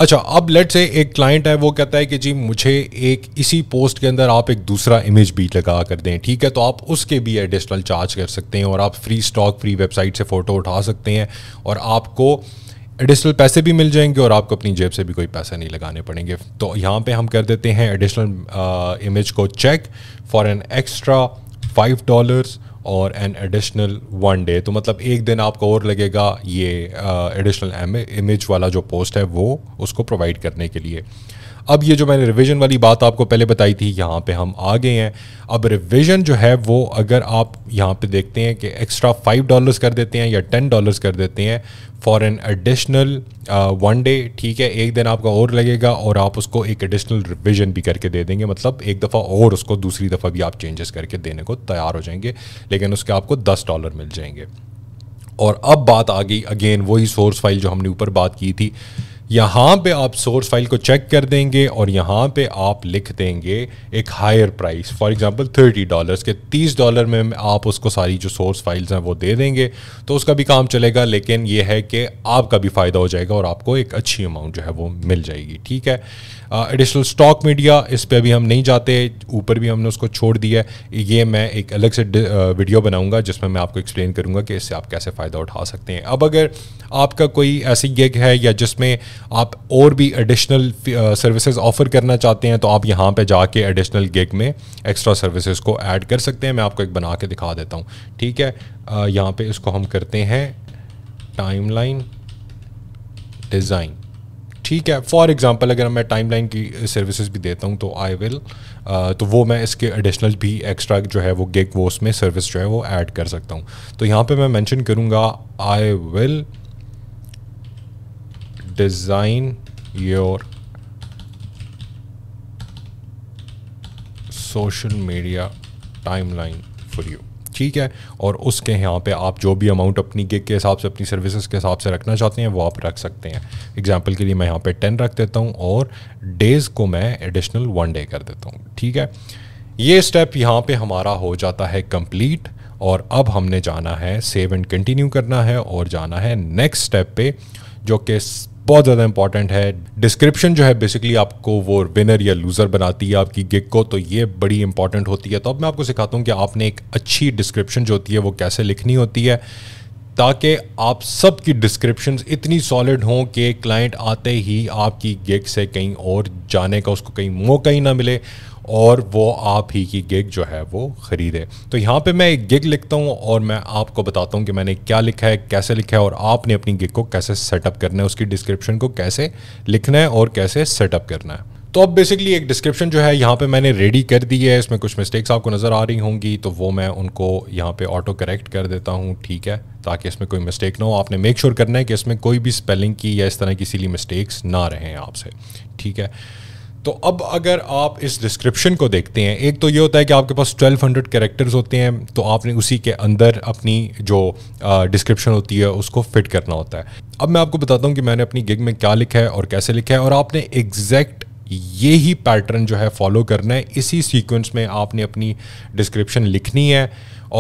अच्छा अब लेट से एक क्लाइंट है वो कहता है कि जी मुझे एक इसी पोस्ट के अंदर आप एक दूसरा इमेज भी लगा कर दें ठीक है तो आप उसके भी एडिशनल चार्ज कर सकते हैं और आप फ्री स्टॉक फ्री वेबसाइट से फ़ोटो उठा सकते हैं और आपको एडिशनल पैसे भी मिल जाएंगे और आपको अपनी जेब से भी कोई पैसा नहीं लगाने पड़ेंगे तो यहाँ पे हम कर देते हैं एडिशनल इमेज uh, को check for an extra five dollars और एन एडिशनल वन डे तो मतलब एक दिन आपको और लगेगा ये एडिशनल uh, इमेज वाला जो पोस्ट है वो उसको प्रोवाइड करने के लिए अब ये जो मैंने रिविजन वाली बात आपको पहले बताई थी यहाँ पे हम आ गए हैं अब रिविजन जो है वो अगर आप यहाँ पे देखते हैं कि एक्स्ट्रा फाइव डॉलर्स कर देते हैं या टेन डॉलर्स कर देते हैं for an additional one day ठीक है एक दिन आपका और लगेगा और आप उसको एक एडिशनल रिविजन भी करके दे देंगे मतलब एक दफ़ा और उसको दूसरी दफ़ा भी आप चेंजेस करके देने को तैयार हो जाएंगे लेकिन उसके आपको दस डॉलर मिल जाएंगे और अब बात आ गई अगेन वही सोर्स फाइल जो हमने ऊपर बात की थी यहाँ पे आप सोर्स फाइल को चेक कर देंगे और यहाँ पे आप लिख देंगे एक higher price for example thirty dollars के तीस डॉलर में आप उसको सारी जो सोर्स फाइल्स हैं वो दे देंगे तो उसका भी काम चलेगा लेकिन ये है कि आपका भी फ़ायदा हो जाएगा और आपको एक अच्छी अमाउंट जो है वो मिल जाएगी ठीक है एडिशनल स्टॉक मीडिया इस पर अभी हम नहीं जाते ऊपर भी हमने उसको छोड़ दिया है ये मैं एक अलग से वीडियो uh, बनाऊंगा जिसमें मैं आपको एक्सप्लेन करूंगा कि इससे आप कैसे फ़ायदा उठा सकते हैं अब अगर आपका कोई ऐसी गिग है या जिसमें आप और भी एडिशनल सर्विसेज ऑफ़र करना चाहते हैं तो आप यहाँ पे जाके एडिशनल गिग में एक्स्ट्रा सर्विसेज को ऐड कर सकते हैं मैं आपको एक बना के दिखा देता हूँ ठीक है uh, यहाँ पे इसको हम करते हैं टाइमलाइन डिज़ाइन ठीक है फॉर एग्जांपल अगर मैं टाइमलाइन की सर्विसेज uh, भी देता हूँ तो आई विल uh, तो वो मैं इसके एडिशनल भी एक्स्ट्रा जो है वो गेक वो उसमें सर्विस जो है वो ऐड कर सकता हूँ तो यहाँ पे मैं मेंशन करूँगा I will design your social media timeline for you ठीक है और उसके यहाँ पे आप जो भी अमाउंट अपनी गिग के हिसाब से अपनी सर्विसेज के हिसाब से रखना चाहते हैं वो आप रख सकते हैं एग्जांपल के लिए मैं यहाँ पे टेन रख देता हूँ और डेज़ को मैं एडिशनल वन डे कर देता हूँ ठीक है ये स्टेप यहाँ पे हमारा हो जाता है कंप्लीट और अब हमने जाना है सेव एंड कंटिन्यू करना है और जाना है नेक्स्ट स्टेप पे जो कि बहुत ज़्यादा इंपॉर्टेंट है डिस्क्रिप्शन जो है बेसिकली आपको वो विनर या लूज़र बनाती है आपकी गिग को तो ये बड़ी इंपॉर्टेंट होती है तो अब मैं आपको सिखाता हूँ कि आपने एक अच्छी डिस्क्रिप्शन जो होती है वो कैसे लिखनी होती है ताकि आप सब की डिस्क्रिप्शन इतनी सॉलिड हों कि क्लाइंट आते ही आपकी गिग से कहीं और जाने का उसको कहीं मौका ही ना मिले और वो आप ही की गिग जो है वो ख़रीदे तो यहाँ पे मैं एक गिग लिखता हूँ और मैं आपको बताता हूँ कि मैंने क्या लिखा है कैसे लिखा है और आपने अपनी गिग को कैसे सेटअप करना है उसकी डिस्क्रिप्शन को कैसे लिखना है और कैसे सेटअप करना है तो अब बेसिकली एक डिस्क्रिप्शन जो है यहाँ पे मैंने रेडी कर दी है इसमें कुछ मिस्टेक्स आपको नज़र आ रही होंगी तो वो मैं उनको यहाँ पे ऑटो करेक्ट कर देता हूँ ठीक है ताकि इसमें कोई मिस्टेक ना हो आपने मेक श्योर sure करना है कि इसमें कोई भी स्पेलिंग की या इस तरह की सीली मिस्टेक्स ना रहें आपसे ठीक है तो अब अगर आप इस डिस्क्रिप्शन को देखते हैं एक तो ये होता है कि आपके पास 1200 कैरेक्टर्स होते हैं तो आपने उसी के अंदर अपनी जो डिस्क्रिप्शन होती है उसको फिट करना होता है अब मैं आपको बताता हूँ कि मैंने अपनी गिग में क्या लिखा है और कैसे लिखा है और आपने एग्जैक्ट ये ही पैटर्न जो है फॉलो करना है इसी सीक्वेंस में आपने अपनी डिस्क्रिप्शन लिखनी है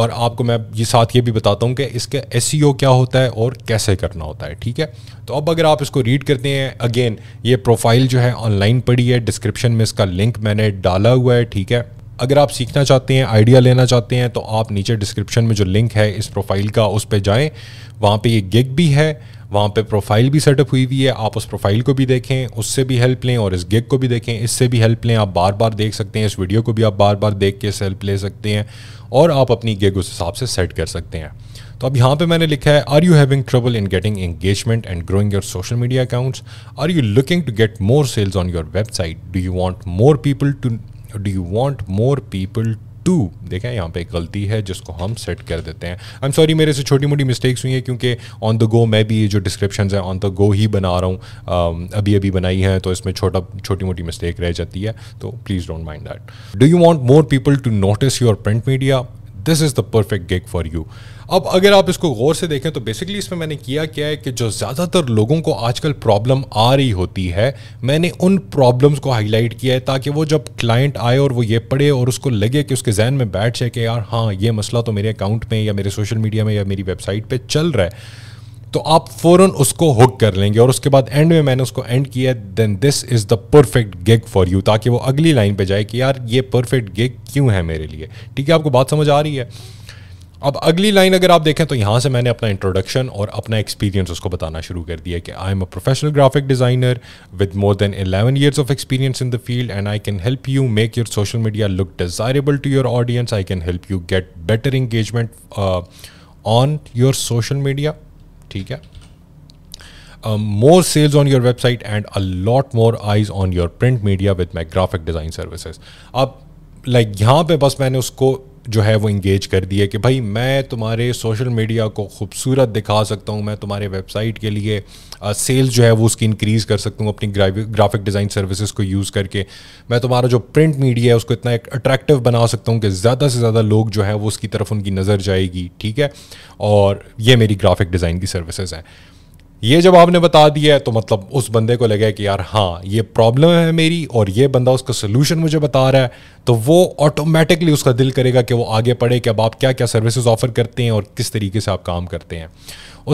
और आपको मैं ये साथ ये भी बताता हूँ कि इसका एस e क्या होता है और कैसे करना होता है ठीक है तो अब अगर आप इसको रीड करते हैं अगेन ये प्रोफाइल जो है ऑनलाइन पड़ी है डिस्क्रिप्शन में इसका लिंक मैंने डाला हुआ है ठीक है अगर आप सीखना चाहते हैं आइडिया लेना चाहते हैं तो आप नीचे डिस्क्रिप्शन में जो लिंक है इस प्रोफाइल का उस पर जाएँ वहाँ पर ये गिग भी है वहाँ पे प्रोफाइल भी सेटअप हुई हुई है आप उस प्रोफाइल को भी देखें उससे भी हेल्प लें और इस गिग को भी देखें इससे भी हेल्प लें आप बार बार देख सकते हैं इस वीडियो को भी आप बार बार देख के हेल्प ले सकते हैं और आप अपनी गिग उस हिसाब से सेट कर सकते हैं तो अब यहाँ पे मैंने लिखा है are you having trouble in getting engagement and growing your social media accounts are you looking to get more sales on your website do you want more people to do you want more people to देखें यहाँ पे एक गलती है जिसको हम set कर देते हैं आई एम सॉरी मेरे से छोटी मोटी मिस्टेक्स हुई हैं क्योंकि ऑन द गो मैं भी ये जो डिस्क्रिप्शन है ऑन द गो ही बना रहा हूँ um, अभी अभी बनाई है तो इसमें छोटा छोटी मोटी मिस्टेक रह जाती है तो please don't mind that do you want more people to notice your print media this is the perfect gig for you अब अगर आप इसको गौर से देखें तो बेसिकली इसमें मैंने किया क्या है कि जो ज़्यादातर लोगों को आजकल प्रॉब्लम आ रही होती है मैंने उन प्रॉब्लम्स को हाईलाइट किया है ताकि वो जब क्लाइंट आए और वो ये पढ़े और उसको लगे कि उसके जहन में बैठ जाए कि यार हाँ ये मसला तो मेरे अकाउंट में या मेरे सोशल मीडिया में या मेरी वेबसाइट पर चल रहा है तो आप फ़ौरन उसको हुक कर लेंगे और उसके बाद एंड में मैंने उसको एंड किया then this is the perfect gig for you ताकि वो अगली लाइन पे जाए कि यार ये परफेक्ट गिग क्यों है मेरे लिए ठीक है आपको बात समझ आ रही है अब अगली लाइन अगर आप देखें तो यहाँ से मैंने अपना इंट्रोडक्शन और अपना एक्सपीरियंस उसको बताना शुरू कर दिया कि I am a professional graphic designer with more than 11 years of experience in the field and I can help you make your social media look desirable to your audience I can help you get better engagement on your social media ठीक है more sales on your website and a lot more eyes on your print media with my graphic design services अब like like, यहाँ पे बस मैंने उसको जो है वो इंगेज कर दिए कि भाई मैं तुम्हारे सोशल मीडिया को खूबसूरत दिखा सकता हूँ मैं तुम्हारे वेबसाइट के लिए सेल्स जो है वो उसकी इंक्रीज़ कर सकता हूँ अपनी ग्राफिक डिज़ाइन सर्विसेज को यूज़ करके मैं तुम्हारा जो प्रिंट मीडिया है उसको इतना अट्रैक्टिव बना सकता हूँ कि ज़्यादा से ज़्यादा लोग जो है वो उसकी तरफ उनकी नज़र जाएगी ठीक है और ये मेरी ग्राफिक डिज़ाइन की सर्विसेज हैं ये जब आपने बता दिया है तो मतलब उस बंदे को लगे कि यार हाँ ये प्रॉब्लम है मेरी और ये बंदा उसका सोल्यूशन मुझे बता रहा है तो वो ऑटोमेटिकली उसका दिल करेगा कि वो आगे पढ़े कि अब आप क्या क्या सर्विसेज ऑफर करते हैं और किस तरीके से आप काम करते हैं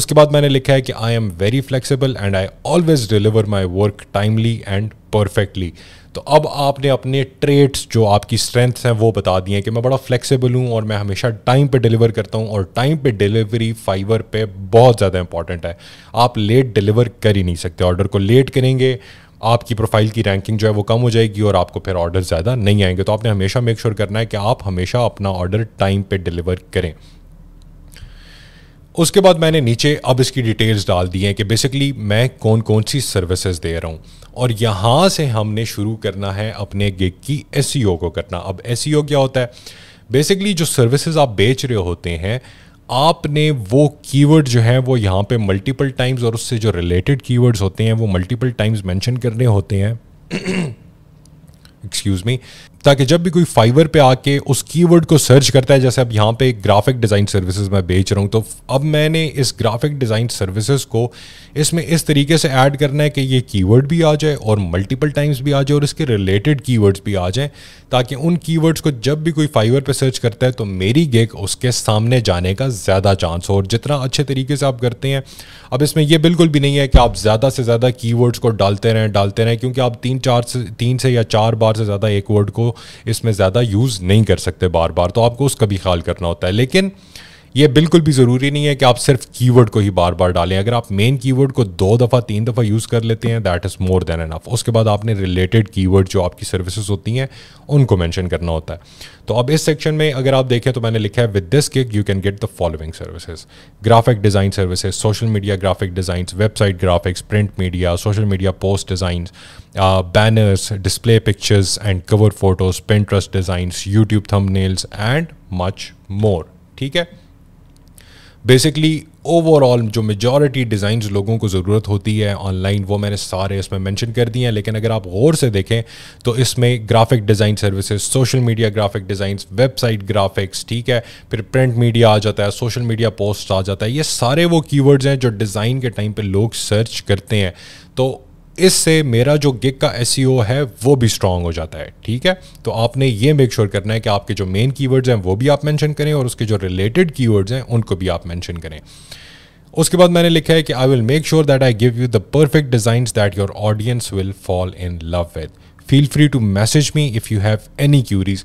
उसके बाद मैंने लिखा है कि I am very flexible and I always deliver my work timely and perfectly तो अब आपने अपने ट्रेड्स जो आपकी स्ट्रेंथ्स हैं वो बता दिए कि मैं बड़ा फ्लेक्सिबल हूँ और मैं हमेशा टाइम पे डिलीवर करता हूँ और टाइम पे डिलीवरी फाइवर पे बहुत ज़्यादा इंपॉर्टेंट है आप लेट डिलीवर कर ही नहीं सकते ऑर्डर को लेट करेंगे आपकी प्रोफाइल की रैंकिंग जो है वो कम हो जाएगी और आपको फिर ऑर्डर ज़्यादा नहीं आएंगे तो आपने हमेशा मेक श्योर sure करना है कि आप हमेशा अपना ऑर्डर टाइम पर डिलीवर करें उसके बाद मैंने नीचे अब इसकी डिटेल्स डाल दी हैं कि बेसिकली मैं कौन कौन सी सर्विसेज दे रहा हूँ और यहाँ से हमने शुरू करना है अपने गिग की एस e को करना अब एस e क्या होता है बेसिकली जो सर्विसेज आप बेच रहे होते हैं आपने वो कीवर्ड जो हैं वो यहाँ पे मल्टीपल टाइम्स और उससे जो रिलेटेड कीवर्ड्स होते हैं वो मल्टीपल टाइम्स मेंशन करने होते हैं एक्सक्यूज़ मी ताकि जब भी कोई फाइवर पे आके उस कीवर्ड को सर्च करता है जैसे अब यहाँ पे ग्राफिक डिज़ाइन सर्विसेज मैं बेच रहा हूँ तो अब मैंने इस ग्राफिक डिज़ाइन सर्विसेज को इसमें इस तरीके से ऐड करना है कि ये कीवर्ड भी आ जाए और मल्टीपल टाइम्स भी आ जाए और इसके रिलेटेड कीवर्ड्स भी आ जाएँ ताकि उन कीवर्ड्स को जब भी कोई फाइवर पर सर्च करता है तो मेरी गेक उसके सामने जाने का ज़्यादा चांस हो और जितना अच्छे तरीके से आप करते हैं अब इसमें यह बिल्कुल भी नहीं है कि आप ज़्यादा से ज़्यादा की को डालते रहें डालते रहें क्योंकि आप तीन चार से तीन से या चार बार से ज़्यादा एक वर्ड को इसमें ज़्यादा यूज़ नहीं कर सकते बार बार तो आपको उसका भी ख्याल करना होता है लेकिन ये बिल्कुल भी ज़रूरी नहीं है कि आप सिर्फ कीवर्ड को ही बार बार डालें अगर आप मेन कीवर्ड को दो दफ़ा तीन दफ़ा यूज़ कर लेते हैं that is more than enough उसके बाद आपने रिलेटेड कीवर्ड जो आपकी सर्विसेज होती हैं उनको मेंशन करना होता है तो अब इस सेक्शन में अगर आप देखें तो मैंने लिखा है with this gig you can get the following services graphic design services social media graphic design website graphics print media social media post design banners display pictures and cover photos Pinterest designs YouTube thumb and much more ठीक है basically overall जो majority design लोगों को ज़रूरत होती है online वो मैंने सारे इसमें मेंशन कर दिए हैं लेकिन अगर आप गौर से देखें तो इसमें graphic design services social media graphic designs website graphics ठीक है फिर प्रिंट मीडिया आ जाता है सोशल मीडिया पोस्ट आ जाता है ये सारे वो कीवर्ड्स हैं जो डिज़ाइन के टाइम पर लोग सर्च करते हैं तो इससे मेरा जो गिग का एस e है वो भी स्ट्रांग हो जाता है ठीक है तो आपने ये मेक श्योर sure करना है कि आपके जो मेन कीवर्ड्स हैं वो भी आप मैंशन करें और उसके जो रिलेटेड कीवर्ड्स हैं उनको भी आप मैंशन करें उसके बाद मैंने लिखा है कि I will make sure that I give you the perfect design that your audience will fall in love with feel free to message me if you have any queries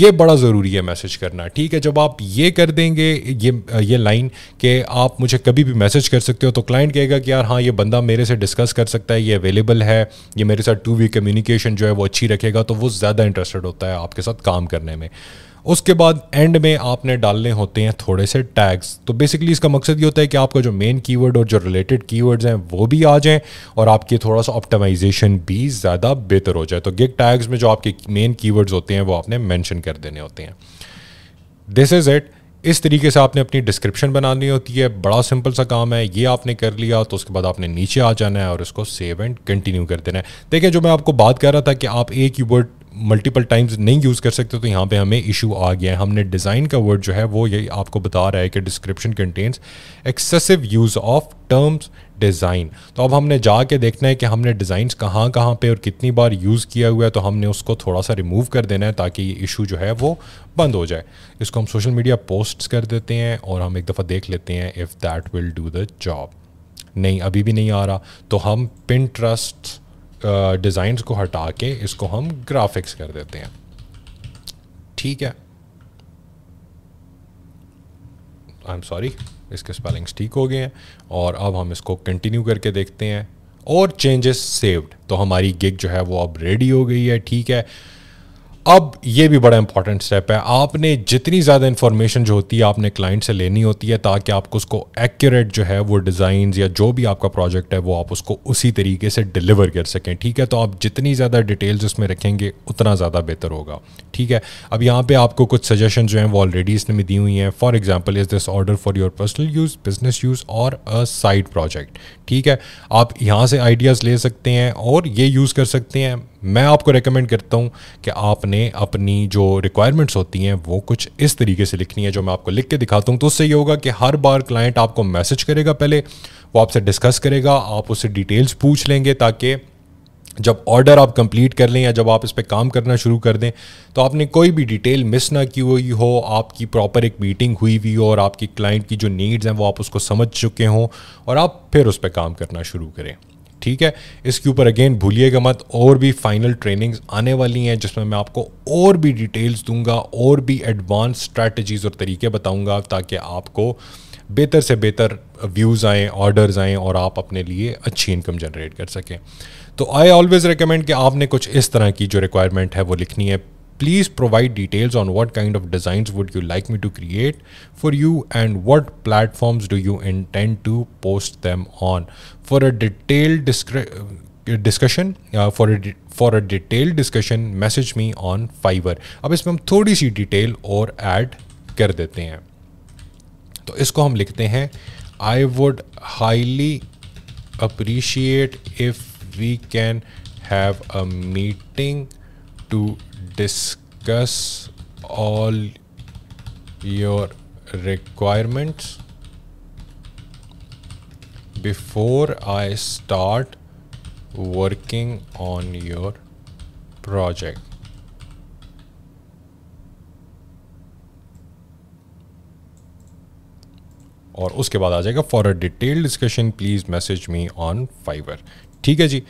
ये बड़ा ज़रूरी है मैसेज करना ठीक है जब आप ये कर देंगे ये ये लाइन कि आप मुझे कभी भी मैसेज कर सकते हो तो क्लाइंट कहेगा कि यार हाँ ये बंदा मेरे से डिस्कस कर सकता है ये अवेलेबल है ये मेरे साथ टू वी कम्युनिकेशन जो है वो अच्छी रखेगा तो वो ज़्यादा इंटरेस्टेड होता है आपके साथ काम करने में उसके बाद एंड में आपने डालने होते हैं थोड़े से टैग्स तो बेसिकली इसका मकसद ये होता है कि आपका जो मेन कीवर्ड और जो रिलेटेड कीवर्ड्स हैं वो भी आ जाएं और आपकी थोड़ा सा ऑप्टिमाइजेशन भी ज़्यादा बेहतर हो जाए तो गिग टैग्स में जो आपके मेन कीवर्ड्स होते हैं वो आपने मैंशन कर देने होते हैं दिस इज़ इट इस तरीके से आपने अपनी डिस्क्रिप्शन बनानी होती है बड़ा सिंपल सा काम है ये आपने कर लिया तो उसके बाद आपने नीचे आ जाना है और इसको सेव एंड कंटिन्यू कर देना है देखिए जो मैं आपको बात कर रहा था कि आप एक वर्ड मल्टीपल टाइम्स नहीं यूज़ कर सकते तो यहाँ पे हमें इशू आ गया है हमने डिज़ाइन का वर्ड जो है वो ये आपको बता रहा है कि description contains excessive use of terms design तो अब हमने जाके देखना है कि हमने डिज़ाइंस कहाँ कहाँ पे और कितनी बार यूज़ किया हुआ है तो हमने उसको थोड़ा सा रिमूव कर देना है ताकि ये इशू जो है वो बंद हो जाए इसको हम सोशल मीडिया पोस्ट्स कर देते हैं और हम एक दफ़ा देख लेते हैं if that will do the job नहीं अभी भी नहीं आ रहा तो हम पिन ट्रस्ट डिज़ाइंस को हटा के इसको हम ग्राफिक्स कर देते हैं ठीक है आई एम सॉरी इसके स्पेलिंग्स ठीक हो गए हैं और अब हम इसको कंटिन्यू करके देखते हैं और चेंजेस सेव्ड तो हमारी गिग जो है वो अब रेडी हो गई है ठीक है अब ये भी बड़ा इंपॉर्टेंट स्टेप है आपने जितनी ज़्यादा इन्फॉर्मेशन जो होती है आपने क्लाइंट से लेनी होती है ताकि आपको उसको एक्यूरेट जो है वो डिज़ाइन या जो भी आपका प्रोजेक्ट है वो आप उसको उसी तरीके से डिलीवर कर सकें ठीक है तो आप जितनी ज़्यादा डिटेल्स उसमें रखेंगे उतना ज़्यादा बेहतर होगा ठीक है अब यहाँ पर आपको कुछ सजेशन जो हैं वो ऑलरेडी इसने में दी हुई हैं for example is this order for your personal use business use और अ साइड प्रोजेक्ट ठीक है आप यहाँ से आइडियाज़ ले सकते हैं और ये यूज़ कर सकते हैं मैं आपको रेकमेंड करता हूँ कि आपने अपनी जो रिक्वायरमेंट्स होती हैं वो कुछ इस तरीके से लिखनी है जो मैं आपको लिख के दिखाता हूँ तो उससे ये होगा कि हर बार क्लाइंट आपको मैसेज करेगा पहले वो आपसे डिस्कस करेगा आप उससे डिटेल्स पूछ लेंगे ताकि जब ऑर्डर आप कंप्लीट कर लें या जब आप इस पर काम करना शुरू कर दें तो आपने कोई भी डिटेल मिस ना की हुई हो आपकी प्रॉपर एक मीटिंग हुई हुई हो और आपकी क्लाइंट की जो नीड्स हैं वो आप उसको समझ चुके हों और आप फिर उस पर काम करना शुरू करें ठीक है इसके ऊपर अगेन भूलिएगा मत और भी फाइनल ट्रेनिंग्स आने वाली हैं जिसमें मैं आपको और भी डिटेल्स दूंगा और भी एडवांस स्ट्रैटेजीज और तरीके बताऊंगा ताकि आपको बेहतर से बेहतर व्यूज़ आएँ ऑर्डर्स आएँ और आप अपने लिए अच्छी इनकम जनरेट कर सकें तो आई ऑलवेज़ रिकमेंड कि आपने कुछ इस तरह की जो रिक्वायरमेंट है वो लिखनी है please provide details on what kind of designs would you like me to create for you and what platforms do you intend to post them on for a detailed uh, discussion uh, for a for a detailed discussion message me on fiverr ab isme hum thodi si detail aur add kar dete hain to isko hum likhte hain i would highly appreciate if we can have a meeting to discuss all your requirements before I start working on your project. और उसके बाद आ जाएगा for a detail discussion please message me on Fiverr ठीक है जी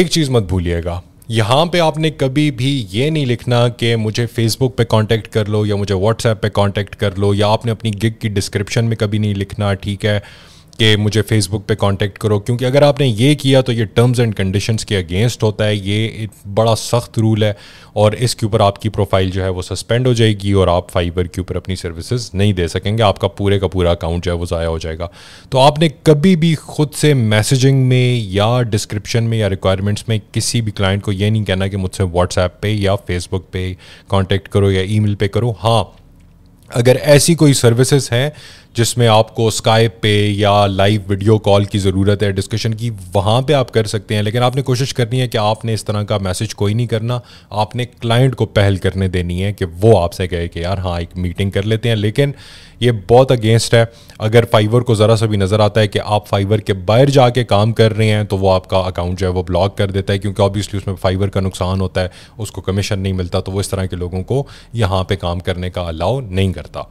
एक चीज़ मत भूलिएगा यहाँ पे आपने कभी भी ये नहीं लिखना कि मुझे फेसबुक पे कांटेक्ट कर लो या मुझे व्हाट्सएप पे कांटेक्ट कर लो या आपने अपनी गिग की डिस्क्रिप्शन में कभी नहीं लिखना ठीक है कि मुझे फेसबुक पे कांटेक्ट करो क्योंकि अगर आपने ये किया तो ये टर्म्स एंड कंडीशंस के अगेंस्ट होता है ये एक बड़ा सख्त रूल है और इसके ऊपर आपकी प्रोफाइल जो है वो सस्पेंड हो जाएगी और आप फाइबर के ऊपर अपनी सर्विसेज नहीं दे सकेंगे आपका पूरे का पूरा अकाउंट जो है वो ज़ाया हो जाएगा तो आपने कभी भी खुद से मैसेजिंग में या डिस्क्रिप्शन में या रिक्वायरमेंट्स में किसी भी क्लाइंट को ये नहीं कहना कि मुझसे व्हाट्सएप पे या फेसबुक पे कॉन्टेक्ट करो या ई पे करो हाँ अगर ऐसी कोई सर्विसेज हैं जिसमें आपको स्काइप पे या लाइव वीडियो कॉल की ज़रूरत है डिस्कशन की वहाँ पे आप कर सकते हैं लेकिन आपने कोशिश करनी है कि आपने इस तरह का मैसेज कोई नहीं करना आपने क्लाइंट को पहल करने देनी है कि वो आपसे कहे कि यार हाँ एक मीटिंग कर लेते हैं लेकिन ये बहुत अगेंस्ट है अगर फाइवर को ज़रा सा भी नज़र आता है कि आप फाइवर के बाहर जाके काम कर रहे हैं तो वो आपका अकाउंट जो है वो ब्लॉक कर देता है क्योंकि ऑब्वियसली उसमें फाइवर का नुकसान होता है उसको कमीशन नहीं मिलता तो वो इस तरह के लोगों को यहाँ पर काम करने का अलाउ नहीं करता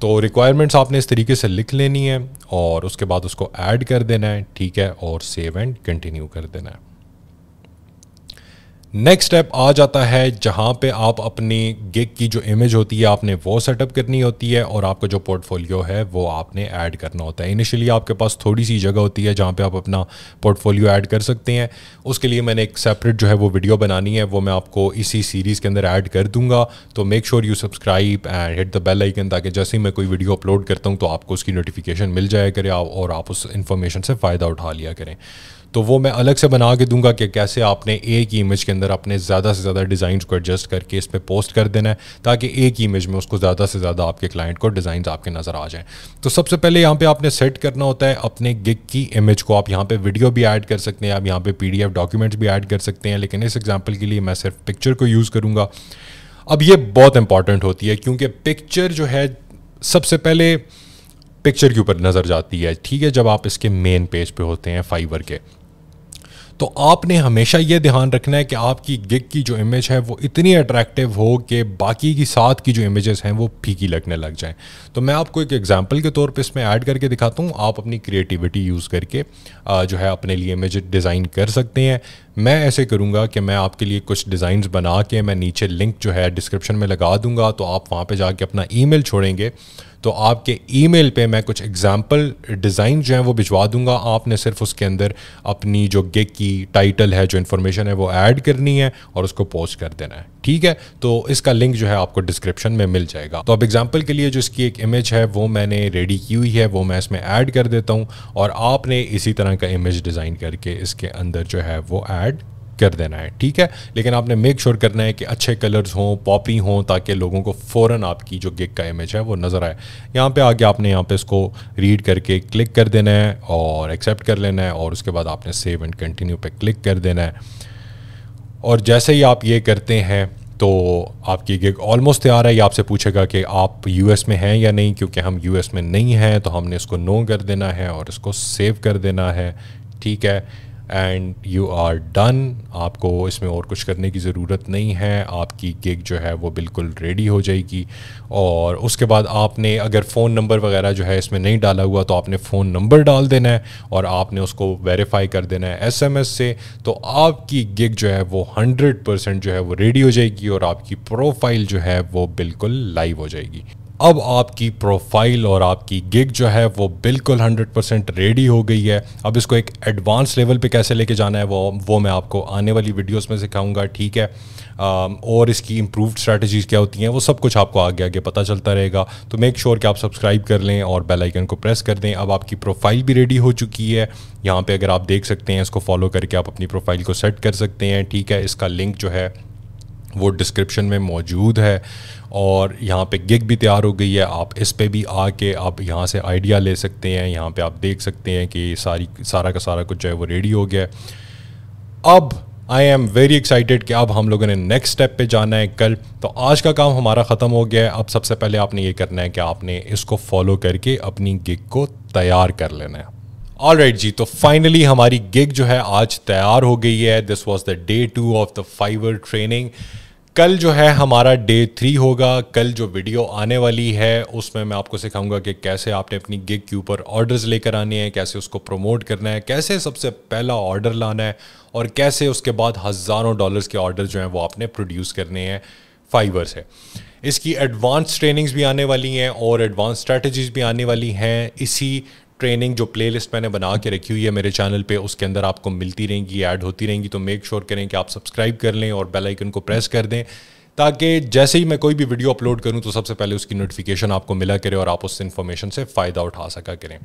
तो रिक्वायरमेंट्स आपने इस तरीके से लिख लेनी है और उसके बाद उसको ऐड कर देना है ठीक है और सेव एंड कंटिन्यू कर देना है नेक्स्ट स्टेप आ जाता है जहाँ पे आप अपनी गिग की जो इमेज होती है आपने वो सेटअप करनी होती है और आपका जो पोर्टफोलियो है वो आपने ऐड करना होता है इनिशियली आपके पास थोड़ी सी जगह होती है जहाँ पे आप अपना पोर्टफोलियो ऐड कर सकते हैं उसके लिए मैंने एक सेपरेट जो है वो वीडियो बनानी है वो मैं आपको इसी सीरीज़ के अंदर ऐड कर दूंगा तो make sure you subscribe and hit the bell icon ताकि जैसे ही मैं कोई वीडियो अपलोड करता हूँ तो आपको उसकी नोटिफिकेशन मिल जाया करें और आप उस इन्फॉर्मेशन से फ़ायदा उठा लिया करें तो वो मैं अलग से बना के दूंगा कि कैसे आपने एक ही इमेज के अंदर अपने ज़्यादा से ज़्यादा डिज़ाइन को एडजस्ट करके इस पर पोस्ट कर देना है ताकि एक ही इमेज में उसको ज़्यादा से ज़्यादा आपके क्लाइंट को डिज़ाइन आपके नज़र आ जाएँ तो सबसे पहले यहाँ पर आपने सेट करना होता है अपने गिग की इमेज को आप यहाँ पर वीडियो भी ऐड कर सकते हैं आप यहाँ पर पी डॉक्यूमेंट्स भी ऐड कर सकते हैं लेकिन इस एग्जाम्पल के लिए मैं सिर्फ पिक्चर को यूज़ करूँगा अब ये बहुत इंपॉर्टेंट होती है क्योंकि पिक्चर जो है सबसे पहले पिक्चर के ऊपर नज़र जाती है ठीक है जब आप इसके मेन पेज पे होते हैं फाइबर के तो आपने हमेशा ये ध्यान रखना है कि आपकी गिग की जो इमेज है वो इतनी अट्रैक्टिव हो कि बाकी की साथ की जो इमेजेस हैं वो फीकी लगने लग जाएं तो मैं आपको एक एग्जांपल के तौर पे इसमें ऐड करके दिखाता हूँ आप अपनी क्रिएटिविटी यूज़ करके जो है अपने लिए इमेज डिज़ाइन कर सकते हैं मैं ऐसे करूँगा कि मैं आपके लिए कुछ डिज़ाइन बना के मैं नीचे लिंक जो है डिस्क्रिप्शन में लगा दूँगा तो आप वहाँ पर जाके अपना ई छोड़ेंगे तो आपके ईमेल पे मैं कुछ एग्जांपल डिज़ाइन जो है वो भिजवा दूंगा आपने सिर्फ उसके अंदर अपनी जो गिग की टाइटल है जो इन्फॉर्मेशन है वो ऐड करनी है और उसको पोस्ट कर देना है ठीक है तो इसका लिंक जो है आपको डिस्क्रिप्शन में मिल जाएगा तो अब एग्जाम्पल के लिए जो इसकी एक इमेज है वो मैंने रेडी की हुई है वो मैं इसमें ऐड कर देता हूँ और आपने इसी तरह का इमेज डिज़ाइन करके इसके अंदर जो है वो ऐड कर देना है ठीक है लेकिन आपने मेक श्योर sure करना है कि अच्छे कलर्स हों पॉपी हों ताकि लोगों को फ़ौर आपकी जो गिग का इमेज है वो नज़र आए यहाँ पर आगे आपने यहाँ पर इसको रीड करके क्लिक कर देना है और एक्सेप्ट कर लेना है और उसके बाद आपने सेव एंड कंटिन्यू पर क्लिक कर देना है और जैसे ही आप ये करते हैं तो आपकी गिग ऑलमोस्ट तैयार है ये आपसे पूछेगा कि आप यूएस में हैं या नहीं क्योंकि हम यूएस में नहीं हैं तो हमने इसको नो कर देना है और इसको सेव कर देना है ठीक है एंड यू आर डन आपको इसमें और कुछ करने की ज़रूरत नहीं है आपकी गिग जो है वो बिल्कुल रेडी हो जाएगी और उसके बाद आपने अगर फ़ोन नंबर वगैरह जो है इसमें नहीं डाला हुआ तो आपने फ़ोन नंबर डाल देना है और आपने उसको वेरीफाई कर देना है एसएमएस से तो आपकी गिग जो है वो हंड्रेड परसेंट जो है वो रेडी हो जाएगी और आपकी प्रोफाइल जो है वो बिल्कुल लाइव हो जाएगी अब आपकी प्रोफाइल और आपकी गिग जो है वो बिल्कुल 100% रेडी हो गई है अब इसको एक एडवांस लेवल पे कैसे लेके जाना है वो वो मैं आपको आने वाली वीडियोस में सिखाऊंगा ठीक है और इसकी इम्प्रूव्ड स्ट्रैटेजीज क्या होती हैं वो सब कुछ आपको आगे आगे पता चलता रहेगा तो मेक श्योर sure कि आप सब्सक्राइब कर लें और बेल आइकन को प्रेस कर दें अब आपकी प्रोफाइल भी रेडी हो चुकी है यहाँ पर अगर आप देख सकते हैं इसको फॉलो करके आप अपनी प्रोफाइल को सेट कर सकते हैं ठीक है इसका लिंक जो है वो डिस्क्रिप्शन में मौजूद है और यहाँ पे गिग भी तैयार हो गई है आप इस पे भी आके आप यहाँ से आइडिया ले सकते हैं यहाँ पे आप देख सकते हैं कि सारी सारा का सारा कुछ जो है वो रेडी हो गया है अब आई एम वेरी एक्साइटेड कि अब हम लोगों ने नेक्स्ट स्टेप पे जाना है कल तो आज का काम हमारा ख़त्म हो गया है अब सबसे पहले आपने ये करना है कि आपने इसको फॉलो करके अपनी गिग को तैयार कर लेना है ऑल राइट right जी तो फाइनली हमारी गिग जो है आज तैयार हो गई है this was the day two of the Fiverr training कल जो है हमारा डे थ्री होगा कल जो वीडियो आने वाली है उसमें मैं आपको सिखाऊंगा कि कैसे आपने अपनी गिग के ऊपर ऑर्डर्स लेकर आने हैं कैसे उसको प्रमोट करना है कैसे सबसे पहला ऑर्डर लाना है और कैसे उसके बाद हज़ारों डॉलर्स के ऑर्डर जो हैं वो आपने प्रोड्यूस करने हैं फाइबर से इसकी एडवांस ट्रेनिंग्स भी आने वाली हैं और एडवांस स्ट्रैटेजीज भी आने वाली हैं इसी ट्रेनिंग जो प्लेलिस्ट मैंने बना के रखी हुई है मेरे चैनल पे उसके अंदर आपको मिलती रहेंगी ऐड होती रहेंगी तो मेक श्योर sure करें कि आप सब्सक्राइब कर लें और बेल आइकन को प्रेस कर दें ताकि जैसे ही मैं कोई भी वीडियो अपलोड करूं तो सबसे पहले उसकी नोटिफिकेशन आपको मिला करें और आप उस इन्फॉर्मेशन से फ़ायदा उठा सका करें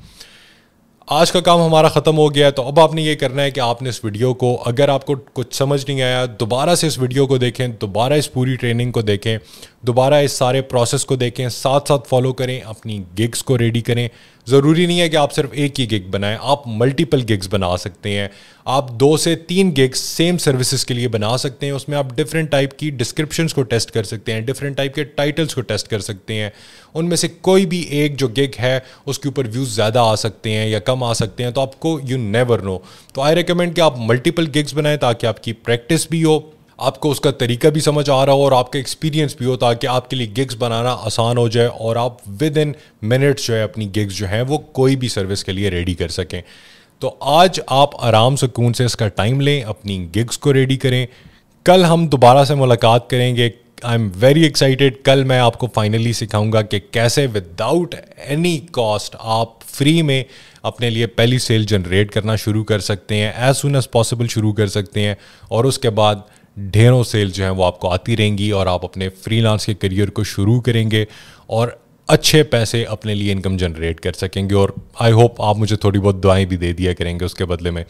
आज का काम हमारा ख़त्म हो गया है तो अब आपने ये करना है कि आपने इस वीडियो को अगर आपको कुछ समझ नहीं आया दोबारा से इस वीडियो को देखें दोबारा इस पूरी ट्रेनिंग को देखें दोबारा इस सारे प्रोसेस को देखें साथ साथ फॉलो करें अपनी गिग्स को रेडी करें ज़रूरी नहीं है कि आप सिर्फ एक ही गिग बनाएं आप मल्टीपल गिग्स बना सकते हैं आप दो से तीन गिग्स सेम सर्विसेज के लिए बना सकते हैं उसमें आप डिफरेंट टाइप की डिस्क्रिप्शंस को टेस्ट कर सकते हैं डिफरेंट टाइप के टाइटल्स को टेस्ट कर सकते हैं उनमें से कोई भी एक जो गिग है उसके ऊपर व्यूज़ ज़्यादा आ सकते हैं या कम आ सकते हैं तो आपको यू नेवर नो तो आई रिकमेंड कि आप मल्टीपल गिग्स बनाएं ताकि आपकी प्रैक्टिस भी हो आपको उसका तरीका भी समझ आ रहा हो और आपका एक्सपीरियंस भी हो ताकि आपके लिए गिग्स बनाना आसान हो जाए और आप विद इन मिनट्स जो है अपनी गिग्स जो हैं वो कोई भी सर्विस के लिए रेडी कर सकें तो आज आप आराम सुकून से इसका टाइम लें अपनी गिग्स को रेडी करें कल हम दोबारा से मुलाकात करेंगे आई एम वेरी एक्साइटेड कल मैं आपको फाइनली सिखाऊंगा कि कैसे विदाउट एनी कॉस्ट आप फ्री में अपने लिए पहली सेल जनरेट करना शुरू कर सकते हैं एज सुन एज पॉसिबल शुरू कर सकते हैं और उसके बाद ढेरों सेल जो हैं वो आपको आती रहेंगी और आप अपने फ्रीलांस के करियर को शुरू करेंगे और अच्छे पैसे अपने लिए इनकम जनरेट कर सकेंगे और आई होप आप मुझे थोड़ी बहुत दुआएं भी दे दिया करेंगे उसके बदले में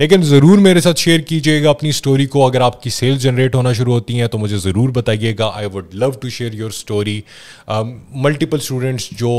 लेकिन ज़रूर मेरे साथ शेयर कीजिएगा अपनी स्टोरी को अगर आपकी सेल्स जनरेट होना शुरू होती हैं तो मुझे ज़रूर बताइएगा I would love to share your story multiple students जो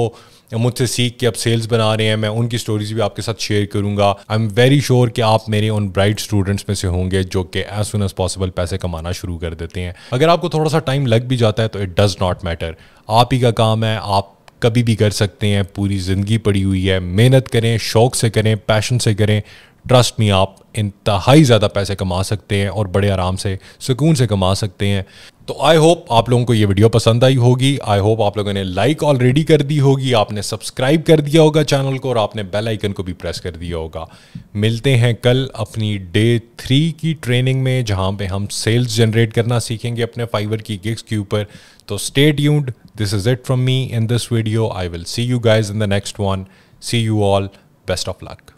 मुझसे सीख के आप सेल्स बना रहे हैं मैं उनकी स्टोरीज भी आपके साथ शेयर करूंगा आई एम वेरी श्योर कि आप मेरे उन ब्राइट स्टूडेंट्स में से होंगे जो कि एज सुन एज पॉसिबल पैसे कमाना शुरू कर देते हैं अगर आपको थोड़ा सा टाइम लग भी जाता है तो इट डज़ नॉट मैटर आप ही का काम है आप कभी भी कर सकते हैं पूरी ज़िंदगी पड़ी हुई है मेहनत करें शौक से करें पैशन से करें ट्रस्ट में आप इंतहाई ज़्यादा पैसे कमा सकते हैं और बड़े आराम से सुकून से कमा सकते हैं तो आई होप आप लोगों को ये वीडियो पसंद आई होगी आई होप आप लोगों ने लाइक ऑलरेडी कर दी होगी आपने सब्सक्राइब कर दिया होगा चैनल को और आपने बेल आइकन को भी प्रेस कर दिया होगा मिलते हैं कल अपनी डे थ्री की ट्रेनिंग में जहां पे हम सेल्स जनरेट करना सीखेंगे अपने फाइवर की गिग्स के ऊपर तो stay tuned this is it from me in this video I will see you guys in the next one see you all best of luck